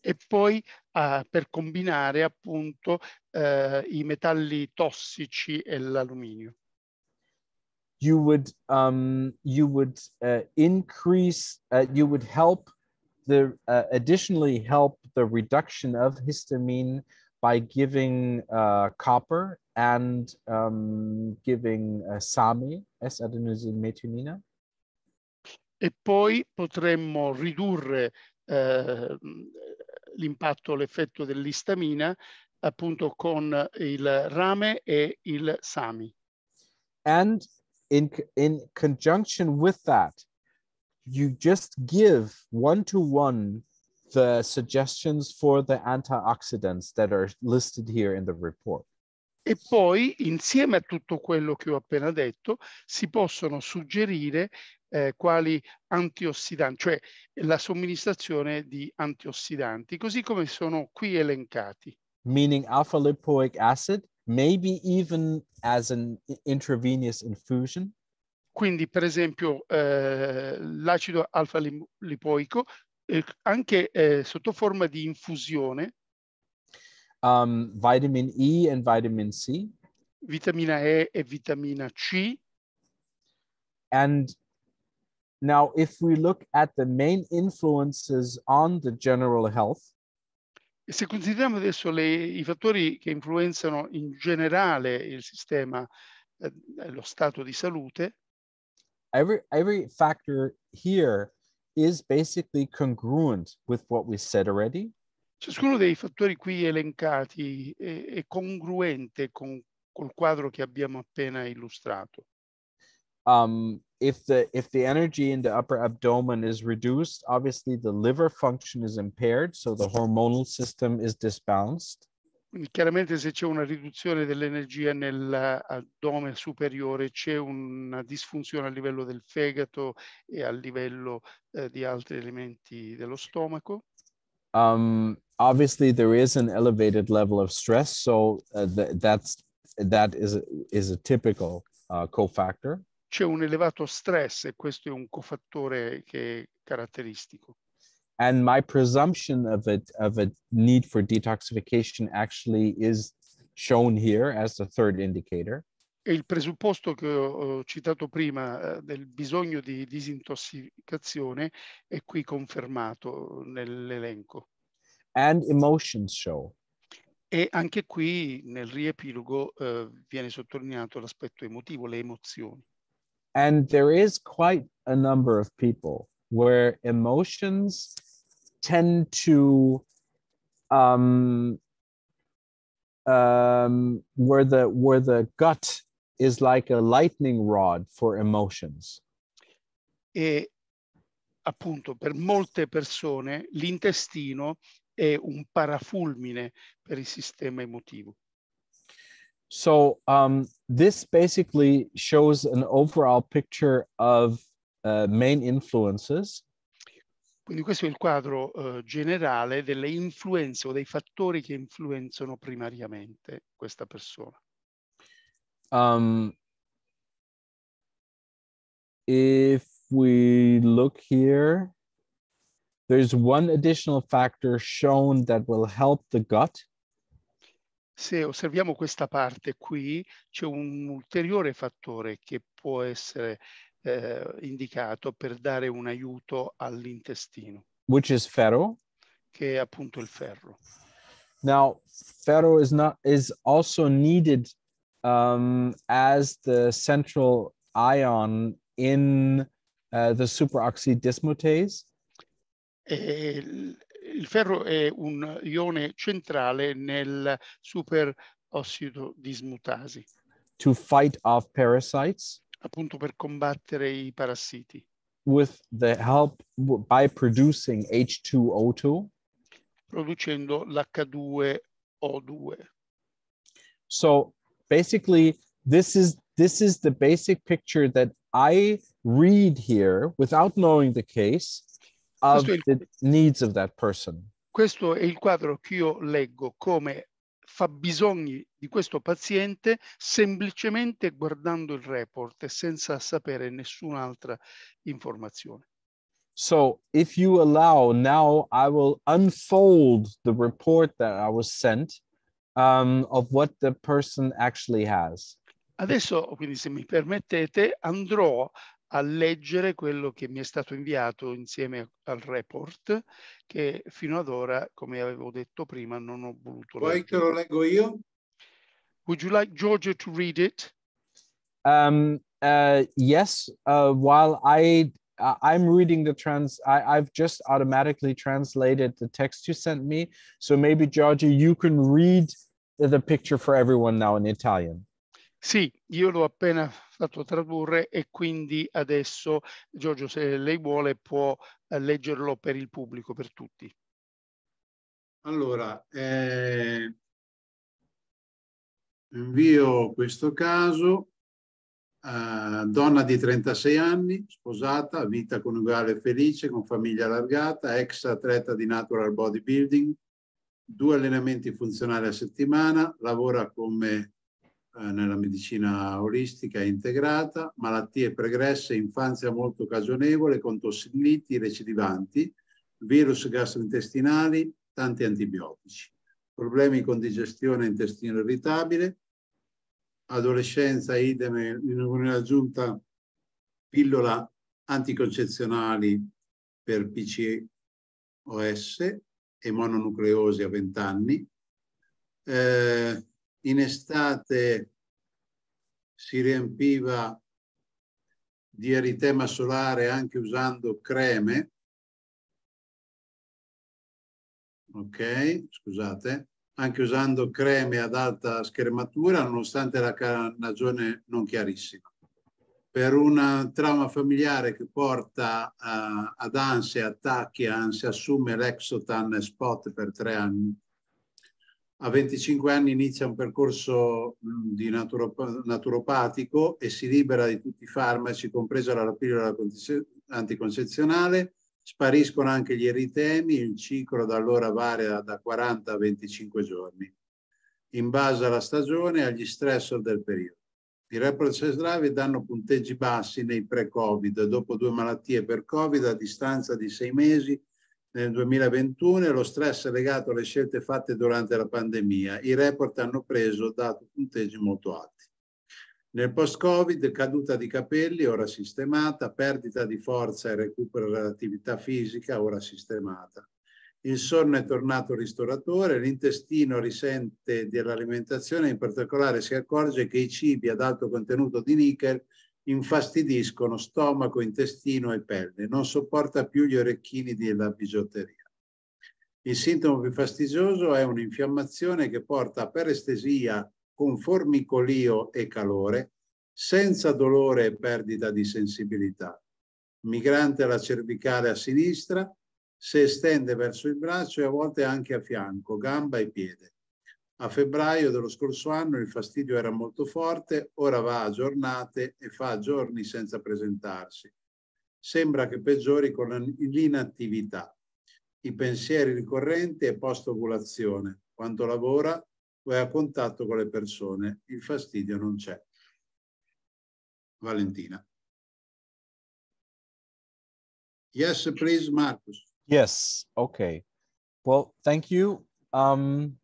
E poi uh, per combinare appunto uh, i metalli tossici e l'alluminio. You would um, you would uh, increase you would help the additionally help the reduction of histamine by giving copper and um, giving SAMI, S-adenosine metionina. e poi potremmo ridurre eh, l'impatto, l'effetto dell'istamina appunto con il rame e il sami. And in, in conjunction with that, you just give one to one the suggestions for the antioxidants that are listed here in the report. E poi, insieme a tutto quello che ho appena detto, si possono suggerire eh, quali antiossidanti, cioè la somministrazione di antiossidanti, così come sono qui elencati. Meaning alpha lipoic acid, maybe even as an intravenous infusion. Quindi, per esempio, eh, l'acido alfa lipoico eh, anche eh, sotto forma di infusione. Um, vitamin E and vitamin C. Vitamina E e vitamina C. And Now, if we look at the main influences on the general health, se consideriamo adesso le, i fattori che influenzano in generale il sistema, eh, eh, lo stato di salute, every, every factor here is basically congruent with what we said already. Ciascuno dei fattori qui elencati è, è congruente con col quadro che abbiamo appena illustrato. Um, if the if the energy in the upper abdomen is reduced obviously the liver function is impaired so the hormonal system is disbalanced chiaramente se c'è una riduzione dell'energia nell'addome eh, superiore c'è una disfunzione a livello del fegato e a livello eh, di altri elementi dello stomaco. Um, obviously there is an elevated level of stress so uh, th that's that is a, is a typical uh, cofactor. c'è un elevato stress e questo è un cofattore che è caratteristico. And my presumption of a, of a need for detoxification actually is shown here as the third indicator. E il presupposto che ho citato prima eh, del bisogno di disintossicazione è qui confermato nell'elenco. And emotions show. E anche qui nel riepilogo eh, viene sottolineato l'aspetto emotivo, le emozioni. And there is quite a number of people where emotions tend to um, um, where the where the gut is like a lightning rod for emotions. E appunto per molte persone l'intestino è un parafulmine per il sistema emotivo. So um, this basically shows an overall picture of uh, main influences. Quindi questo è il quadro uh, generale delle influenze o dei fattori che influenzano primariamente questa persona. Um, if we look here, there's one additional factor shown that will help the gut Se osserviamo questa parte qui, c'è un ulteriore fattore che può essere eh, indicato per dare un aiuto all'intestino. Which is ferro? Che è appunto il ferro. Now, ferro is, not, is also needed um, as the central ion in uh, the superoxide dismutase. Eh, il ferro è un ione centrale nel superossido dismutasi. To fight off parasites. Appunto per combattere i parassiti. With the help by producing H2O2. Producendo l'H2O2. So basically this is this is the basic picture that I read here without knowing the case of il, the needs of that person. Questo è il quadro che io leggo come fa bisogni di questo paziente semplicemente guardando il report e senza sapere nessun'altra informazione. So if you allow, now I will unfold the report that I was sent um, of what the person actually has. Adesso, quindi, se mi permettete, andrò a leggere quello che mi è stato inviato insieme al report che fino ad ora, come avevo detto prima, non ho voluto Vuoi leggere. Vuoi che lo leggo io? Would you like Georgia to read it? Um, uh, yes, uh, while I uh, I'm reading the trans. I, have just automatically translated the text you sent me. So maybe Georgia, you can read the picture for everyone now in Italian. Sì, io l'ho appena fatto tradurre e quindi adesso Giorgio, se lei vuole, può eh, leggerlo per il pubblico, per tutti. Allora, eh, invio questo caso a donna di 36 anni, sposata, vita coniugale felice, con famiglia allargata, ex atleta di natural bodybuilding, due allenamenti funzionali a settimana, lavora come eh, nella medicina olistica integrata, malattie pregresse, infanzia molto cagionevole con tossiliti recidivanti, virus gastrointestinali, tanti antibiotici, problemi con digestione e intestino irritabile, adolescenza, idem, in aggiunta pillola anticoncezionali per PCOS e mononucleosi a 20 anni, eh, in estate si riempiva di eritema solare anche usando creme. Ok, scusate, anche usando creme ad alta schermatura, nonostante la ragione non chiarissima. Per un trauma familiare che porta uh, ad ansia, attacchi, ansia, assume l'exotan spot per tre anni a 25 anni inizia un percorso mm, di naturop- naturopatico e si libera di tutti i farmaci, compresa la pillola anticoncezionale. Spariscono anche gli eritemi, il ciclo da allora varia da 40 a 25 giorni, in base alla stagione e agli stressor del periodo. I reproces gravi danno punteggi bassi nei pre-Covid, dopo due malattie per Covid a distanza di sei mesi nel 2021 e lo stress legato alle scelte fatte durante la pandemia. I report hanno preso dato punteggi molto alti. Nel post-Covid, caduta di capelli, ora sistemata, perdita di forza e recupero dell'attività fisica, ora sistemata. Il sonno è tornato ristoratore, l'intestino risente dell'alimentazione, in particolare si accorge che i cibi ad alto contenuto di nickel infastidiscono stomaco, intestino e pelle. Non sopporta più gli orecchini della bigiotteria. Il sintomo più fastidioso è un'infiammazione che porta per estesia con formicolio e calore, senza dolore e perdita di sensibilità. Migrante alla cervicale a sinistra, si estende verso il braccio e a volte anche a fianco, gamba e piede. A febbraio dello scorso anno il fastidio era molto forte, ora va a giornate e fa giorni senza presentarsi. Sembra che peggiori con l'inattività, i pensieri ricorrenti e post-ovulazione. Quando lavora o è a contatto con le persone, il fastidio non c'è. Valentina. Yes, please, Marcus. Yes, okay. Well, thank you. Um...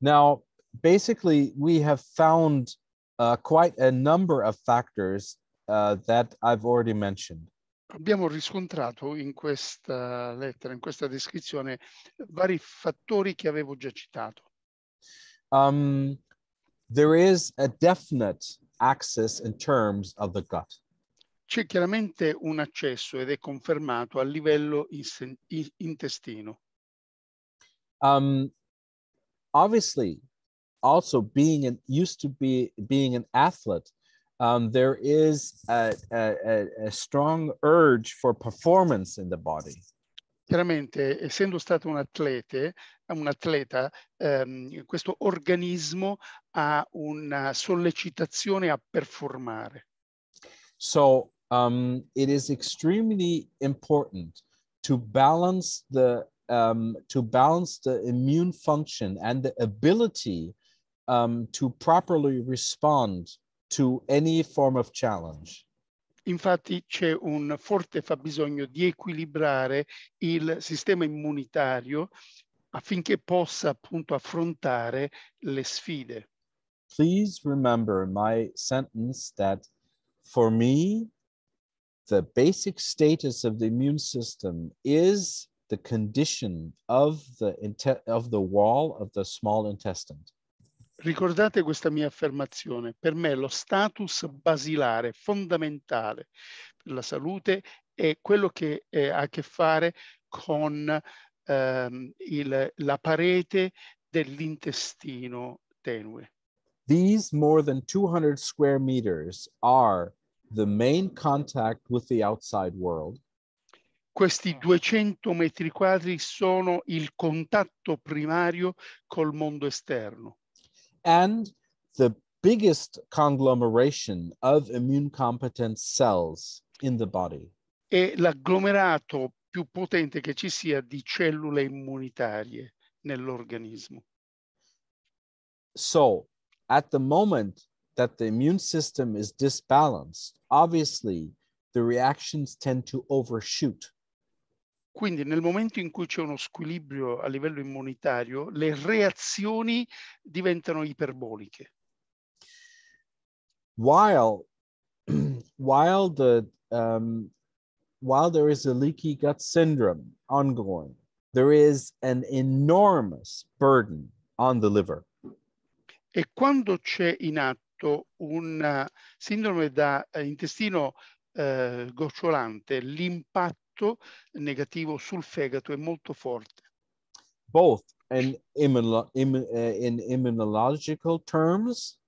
Now, basically, we have found uh, quite a number of factors uh, that I've already mentioned. Abbiamo riscontrato in questa lettera, in questa descrizione, vari fattori che avevo già citato. Um, there is a definite access in terms of the gut. C'è chiaramente un accesso ed è confermato a livello in, in, intestino. Um, obviously also being and used to be being an athlete um, there is a, a, a, strong urge for performance in the body. Chiaramente, essendo stato un atlete, un atleta, um, questo organismo ha una sollecitazione a performare. So um, it is extremely important to balance the um, to balance the immune function and the ability um, to properly respond to any form of challenge. Infatti c'è un forte fabbisogno di equilibrare il sistema immunitario affinché possa appunto affrontare le sfide. Please remember my sentence that for me the basic status of the immune system is the condition of the, of the wall of the small intestine. Ricordate questa mia affermazione, per me lo status basilare, fondamentale per la salute è quello che eh, ha a che fare con ehm, il, la parete dell'intestino tenue. These more than 200 square meters are the main contact with the outside world. Questi 200 metri quadri sono il contatto primario col mondo esterno. And the biggest conglomeration of immune competent cells in the body. È l'agglomerato più potente che ci sia di cellule immunitarie nell'organismo. So, at the moment that the immune system is disbalanced, obviously the reactions tend to overshoot. Quindi nel momento in cui c'è uno squilibrio a livello immunitario, le reazioni diventano iperboliche. While, while, the, um, while there is a leaky gut syndrome ongoing, there is an enormous burden on the liver. E quando c'è in atto una eh, sindrome da eh, intestino eh, gocciolante, l'impatto effetto negativo sul fegato è molto forte. Both in, immuno in, eh, in immunological terms.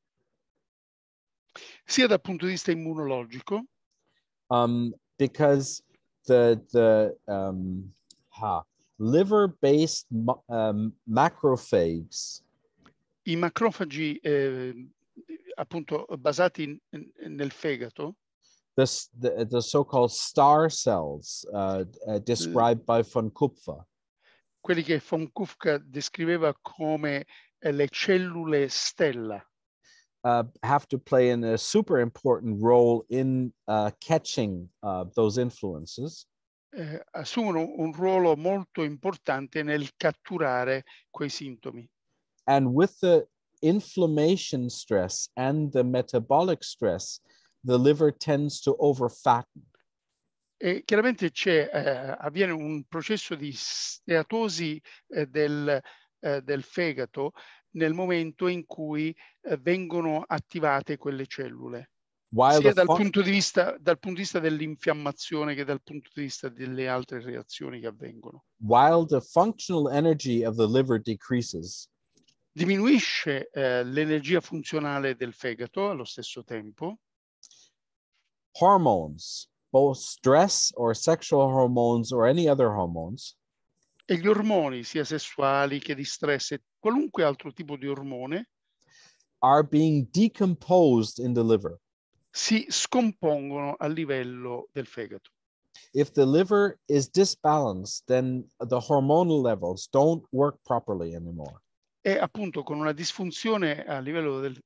Sia dal punto di vista immunologico. Um, because the, the um, ha, liver-based um, macrophages. I macrofagi eh, appunto basati in, nel fegato. this the, the so-called star cells uh, uh, described by von Kupfer. Quelli che von Kupfer descriveva come eh, le cellule stella. Uh, have to play in a super important role in uh, catching uh, those influences. Eh, assumono un ruolo molto importante nel catturare quei sintomi. And with the inflammation stress and the metabolic stress, the liver tends to overfatten. E chiaramente c'è, eh, avviene un processo di steatosi eh, del, eh, del fegato nel momento in cui eh, vengono attivate quelle cellule, While sia dal punto, vista, dal punto, di vista, dell'infiammazione che dal punto di vista delle altre reazioni che avvengono. While the functional energy of the liver decreases, diminuisce eh, l'energia funzionale del fegato allo stesso tempo. hormones, both stress or sexual hormones or any other hormones. E gli ormoni, sia sessuali che di stress e qualunque altro tipo di ormone, are being decomposed in the liver. Si scompongono a livello del fegato. If the liver is disbalanced, then the hormonal levels don't work properly anymore. è appunto con una disfunzione a livello del,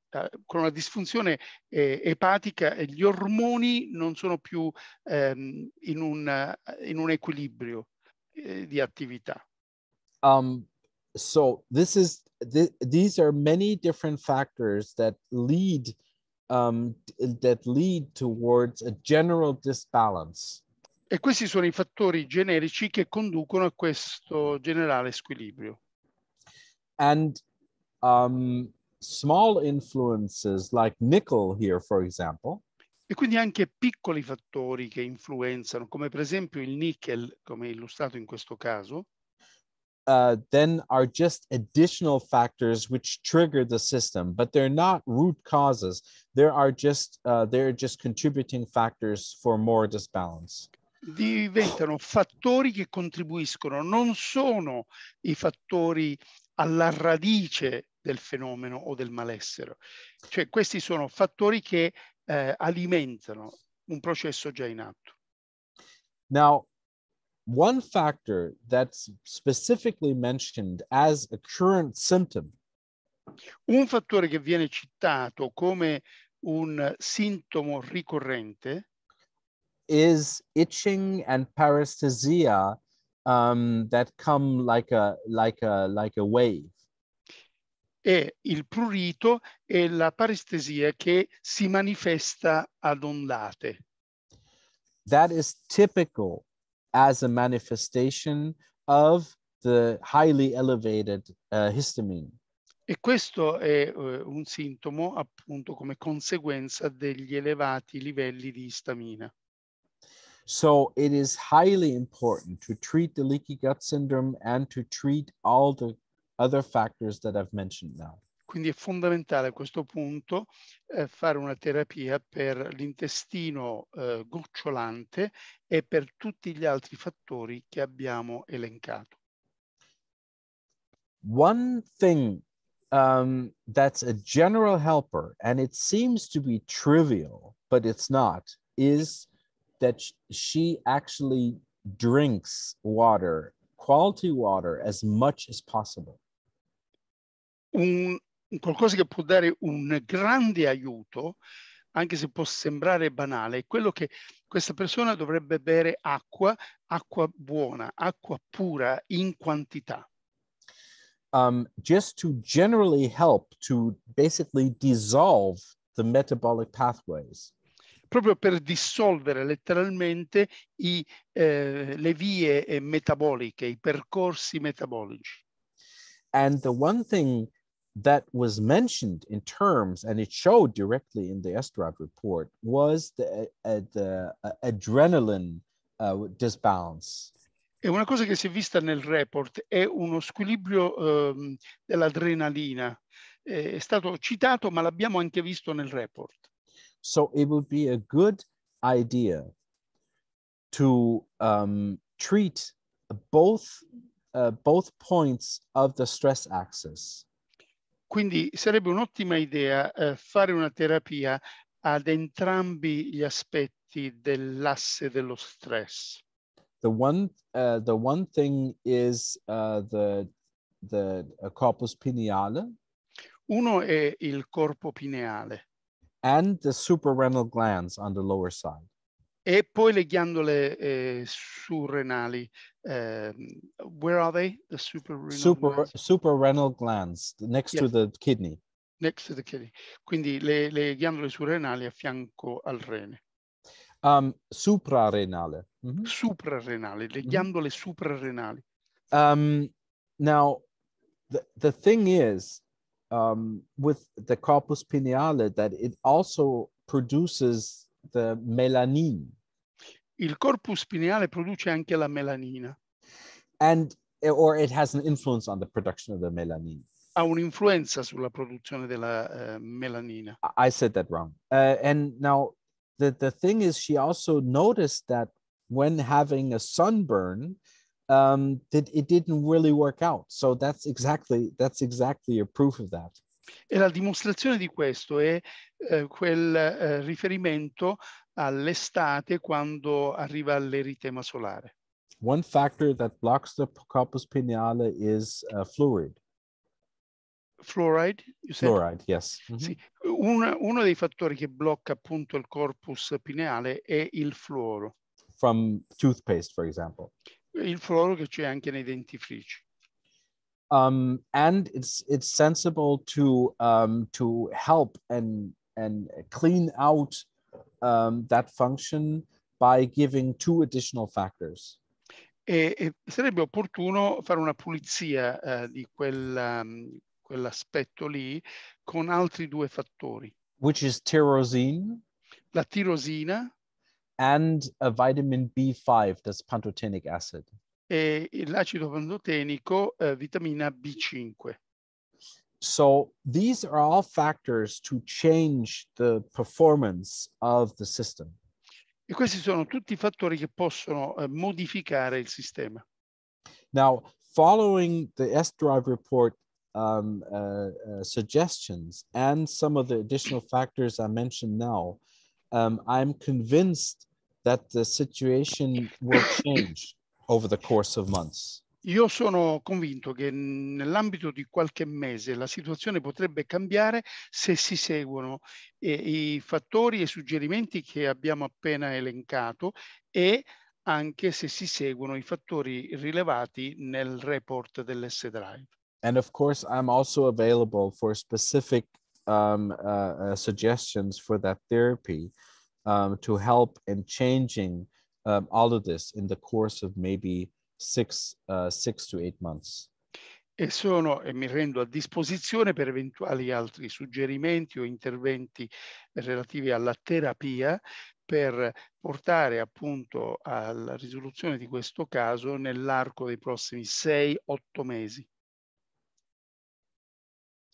con una disfunzione eh, epatica e gli ormoni non sono più ehm, in, un, in, un, equilibrio eh, di attività. Um, so this is th these are many different factors that lead um, that lead towards a general disbalance. E questi sono i fattori generici che conducono a questo generale squilibrio. and um, small influences like nickel here, for example. E quindi anche piccoli fattori che influenzano, come per esempio il nickel, come illustrato in questo caso. Uh, then are just additional factors which trigger the system, but they're not root causes. There are just uh, they're just contributing factors for more disbalance. diventano fattori che contribuiscono, non sono i fattori alla radice del fenomeno o del malessere. Cioè questi sono fattori che eh, alimentano un processo già in atto. Now, one factor that's specifically mentioned as a current symptom. Un fattore che viene citato come un sintomo ricorrente is itching and paresthesia um, that come like a, like a, like a wave. È il prurito è la parestesia che si manifesta ad ondate. That is typical as a manifestation of the highly elevated uh, histamine. E questo è uh, un sintomo appunto come conseguenza degli elevati livelli di istamina. So it is highly important to treat the leaky gut syndrome and to treat all the other factors that I've mentioned now. Quindi è fondamentale a questo punto eh, fare una terapia per l'intestino eh, gocciolante e per tutti gli altri fattori che abbiamo elencato. One thing um, that's a general helper, and it seems to be trivial, but it's not, is that she actually drinks water, quality water, as much as possible. Un, qualcosa che può dare un grande aiuto, anche se può sembrare banale, è quello che questa persona dovrebbe bere acqua, acqua buona, acqua pura in quantità. Um, just to generally help to basically dissolve the metabolic pathways. proprio per dissolvere letteralmente i, eh, le vie eh, metaboliche, i percorsi metabolici. And the one thing that was mentioned in terms, and it showed directly in the Estrad report, was the, uh, the uh, adrenaline uh, disbalance. E una cosa che si è vista nel report è uno squilibrio um, dell'adrenalina. è stato citato, ma l'abbiamo anche visto nel report. So it would be a good idea to um, treat both, uh, both points of the stress axis. Quindi sarebbe un'ottima idea eh, fare una terapia ad entrambi gli aspetti dell'asse dello stress. The one, uh, the one thing is uh, the, the uh, corpus pineale. Uno è il corpo pineale and the suprarenal glands on the lower side. E poi le ghiandole eh, surrenali. Um, ehm, where are they? The suprarenal Super, glands? Suprarenal glands, next yes. to the kidney. Next to the kidney. Quindi le, le ghiandole surrenali a fianco al rene. Um, suprarenale. Mm -hmm. Suprarenale, mm-hmm. le ghiandole mm -hmm. suprarenali. Um, now, the, the thing is, um, with the corpus pineale that it also produces the melanin. Il corpus pineale produce anche la melanina. And or it has an influence on the production of the melanin. Ha un'influenza sulla produzione della uh, melanina. I said that wrong. Uh, and now the, the thing is she also noticed that when having a sunburn, um, did it didn't really work out. So that's exactly that's exactly a proof of that. E la dimostrazione di questo è eh, quel eh, riferimento all'estate quando arriva l'eritema solare. One factor that blocks the corpus pineale is uh, fluoride. Fluoride, you said? Fluoride, yes. Mm -hmm. Sì. Una, uno dei fattori che blocca appunto il corpus pineale è il fluoro. From toothpaste, for example. il fluoro che c'è anche nei dentifrici. Um, and it's it's sensible to um, to help and and clean out um, that function by giving two additional factors. E, e sarebbe opportuno fare una pulizia uh, di quella, um, quell'aspetto lì con altri due fattori. Which is tyrosine. La tirosina. and a vitamin B5, that's pantotenic acid. E l'acido pantotenico, uh, eh, vitamina B5. So these are all factors to change the performance of the system. E questi sono tutti fattori che possono uh, modificare il sistema. Now, following the S-Drive report um, uh, uh, suggestions and some of the additional factors I mentioned now, um, I'm convinced that the situation will change over the course of months. Io sono convinto che nell'ambito di qualche mese la situazione potrebbe cambiare se si seguono eh, i fattori e i suggerimenti che abbiamo appena elencato e anche se si seguono i fattori rilevati nel report dell'S-Drive. And of course I'm also available for specific um, uh, uh, suggestions for that therapy um, to help in changing um, all of this in the course of maybe six, uh, six to eight months. E sono e mi rendo a disposizione per eventuali altri suggerimenti o interventi relativi alla terapia per portare appunto alla risoluzione di questo caso nell'arco dei prossimi 6-8 mesi.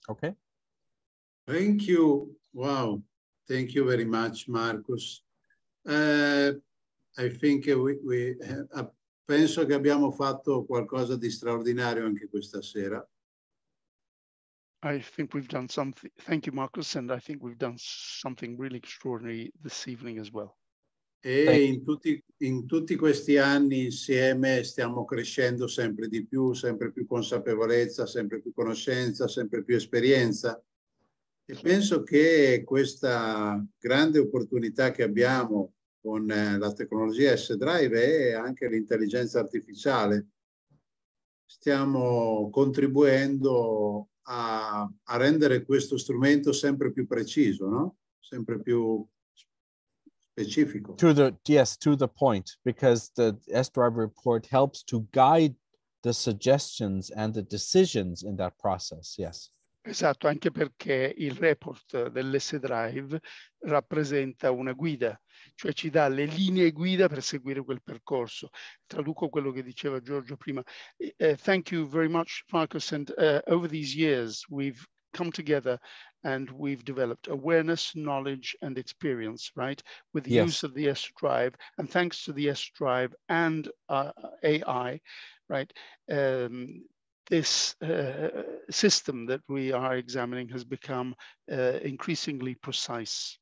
Ok. Thank you. Wow. Thank you very much, Marcus. Uh, I think we, we, uh, penso che abbiamo fatto qualcosa di straordinario anche questa sera. I think we've done something. Thank you, Marcus, and I think we've done something really extraordinary this evening as well. E in tutti, in tutti questi anni insieme stiamo crescendo sempre di più, sempre più consapevolezza, sempre più conoscenza, sempre più esperienza. E penso che questa grande opportunità che abbiamo con eh, la tecnologia S-Drive e anche l'intelligenza artificiale stiamo contribuendo a, a, rendere questo strumento sempre più preciso, no? sempre più specifico. To the, yes, to the point, because the S-Drive report helps to guide the suggestions and the decisions in that process, yes. Esatto, anche perché il report dell'S Drive rappresenta una guida, cioè ci dà le linee guida per seguire quel percorso. Traduco quello che diceva Giorgio prima. Uh, thank you very much, Marcus. And uh, over these years, we've come together and we've developed awareness, knowledge, and experience, right? With the yes. use of the S drive, and thanks to the S drive and uh, AI, right? Um, this uh, system that we are examining has become uh, increasingly precise.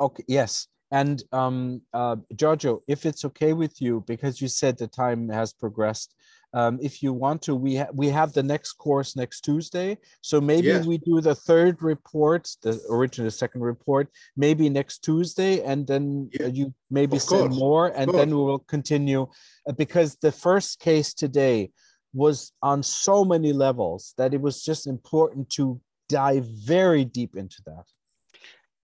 Okay, yes. And um, uh, Giorgio, if it's okay with you, because you said the time has progressed, um, if you want to, we ha we have the next course next Tuesday. So maybe we do the third report, the original second report, maybe next Tuesday, and then yeah. Uh, you maybe send more, and then we will continue, uh, because the first case today was on so many levels that it was just important to dive very deep into that.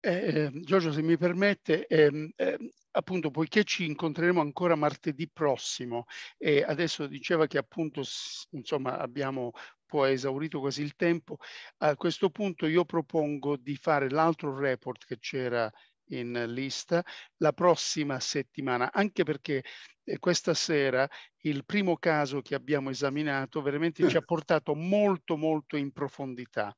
Eh, ehm, Giorgio, se mi permette, ehm, ehm, appunto, poiché ci incontreremo ancora martedì prossimo, e eh, adesso diceva che appunto, insomma, abbiamo poi esaurito quasi il tempo, a questo punto io propongo di fare l'altro report che c'era in lista la prossima settimana, anche perché eh, questa sera il primo caso che abbiamo esaminato veramente ci ha portato molto molto in profondità.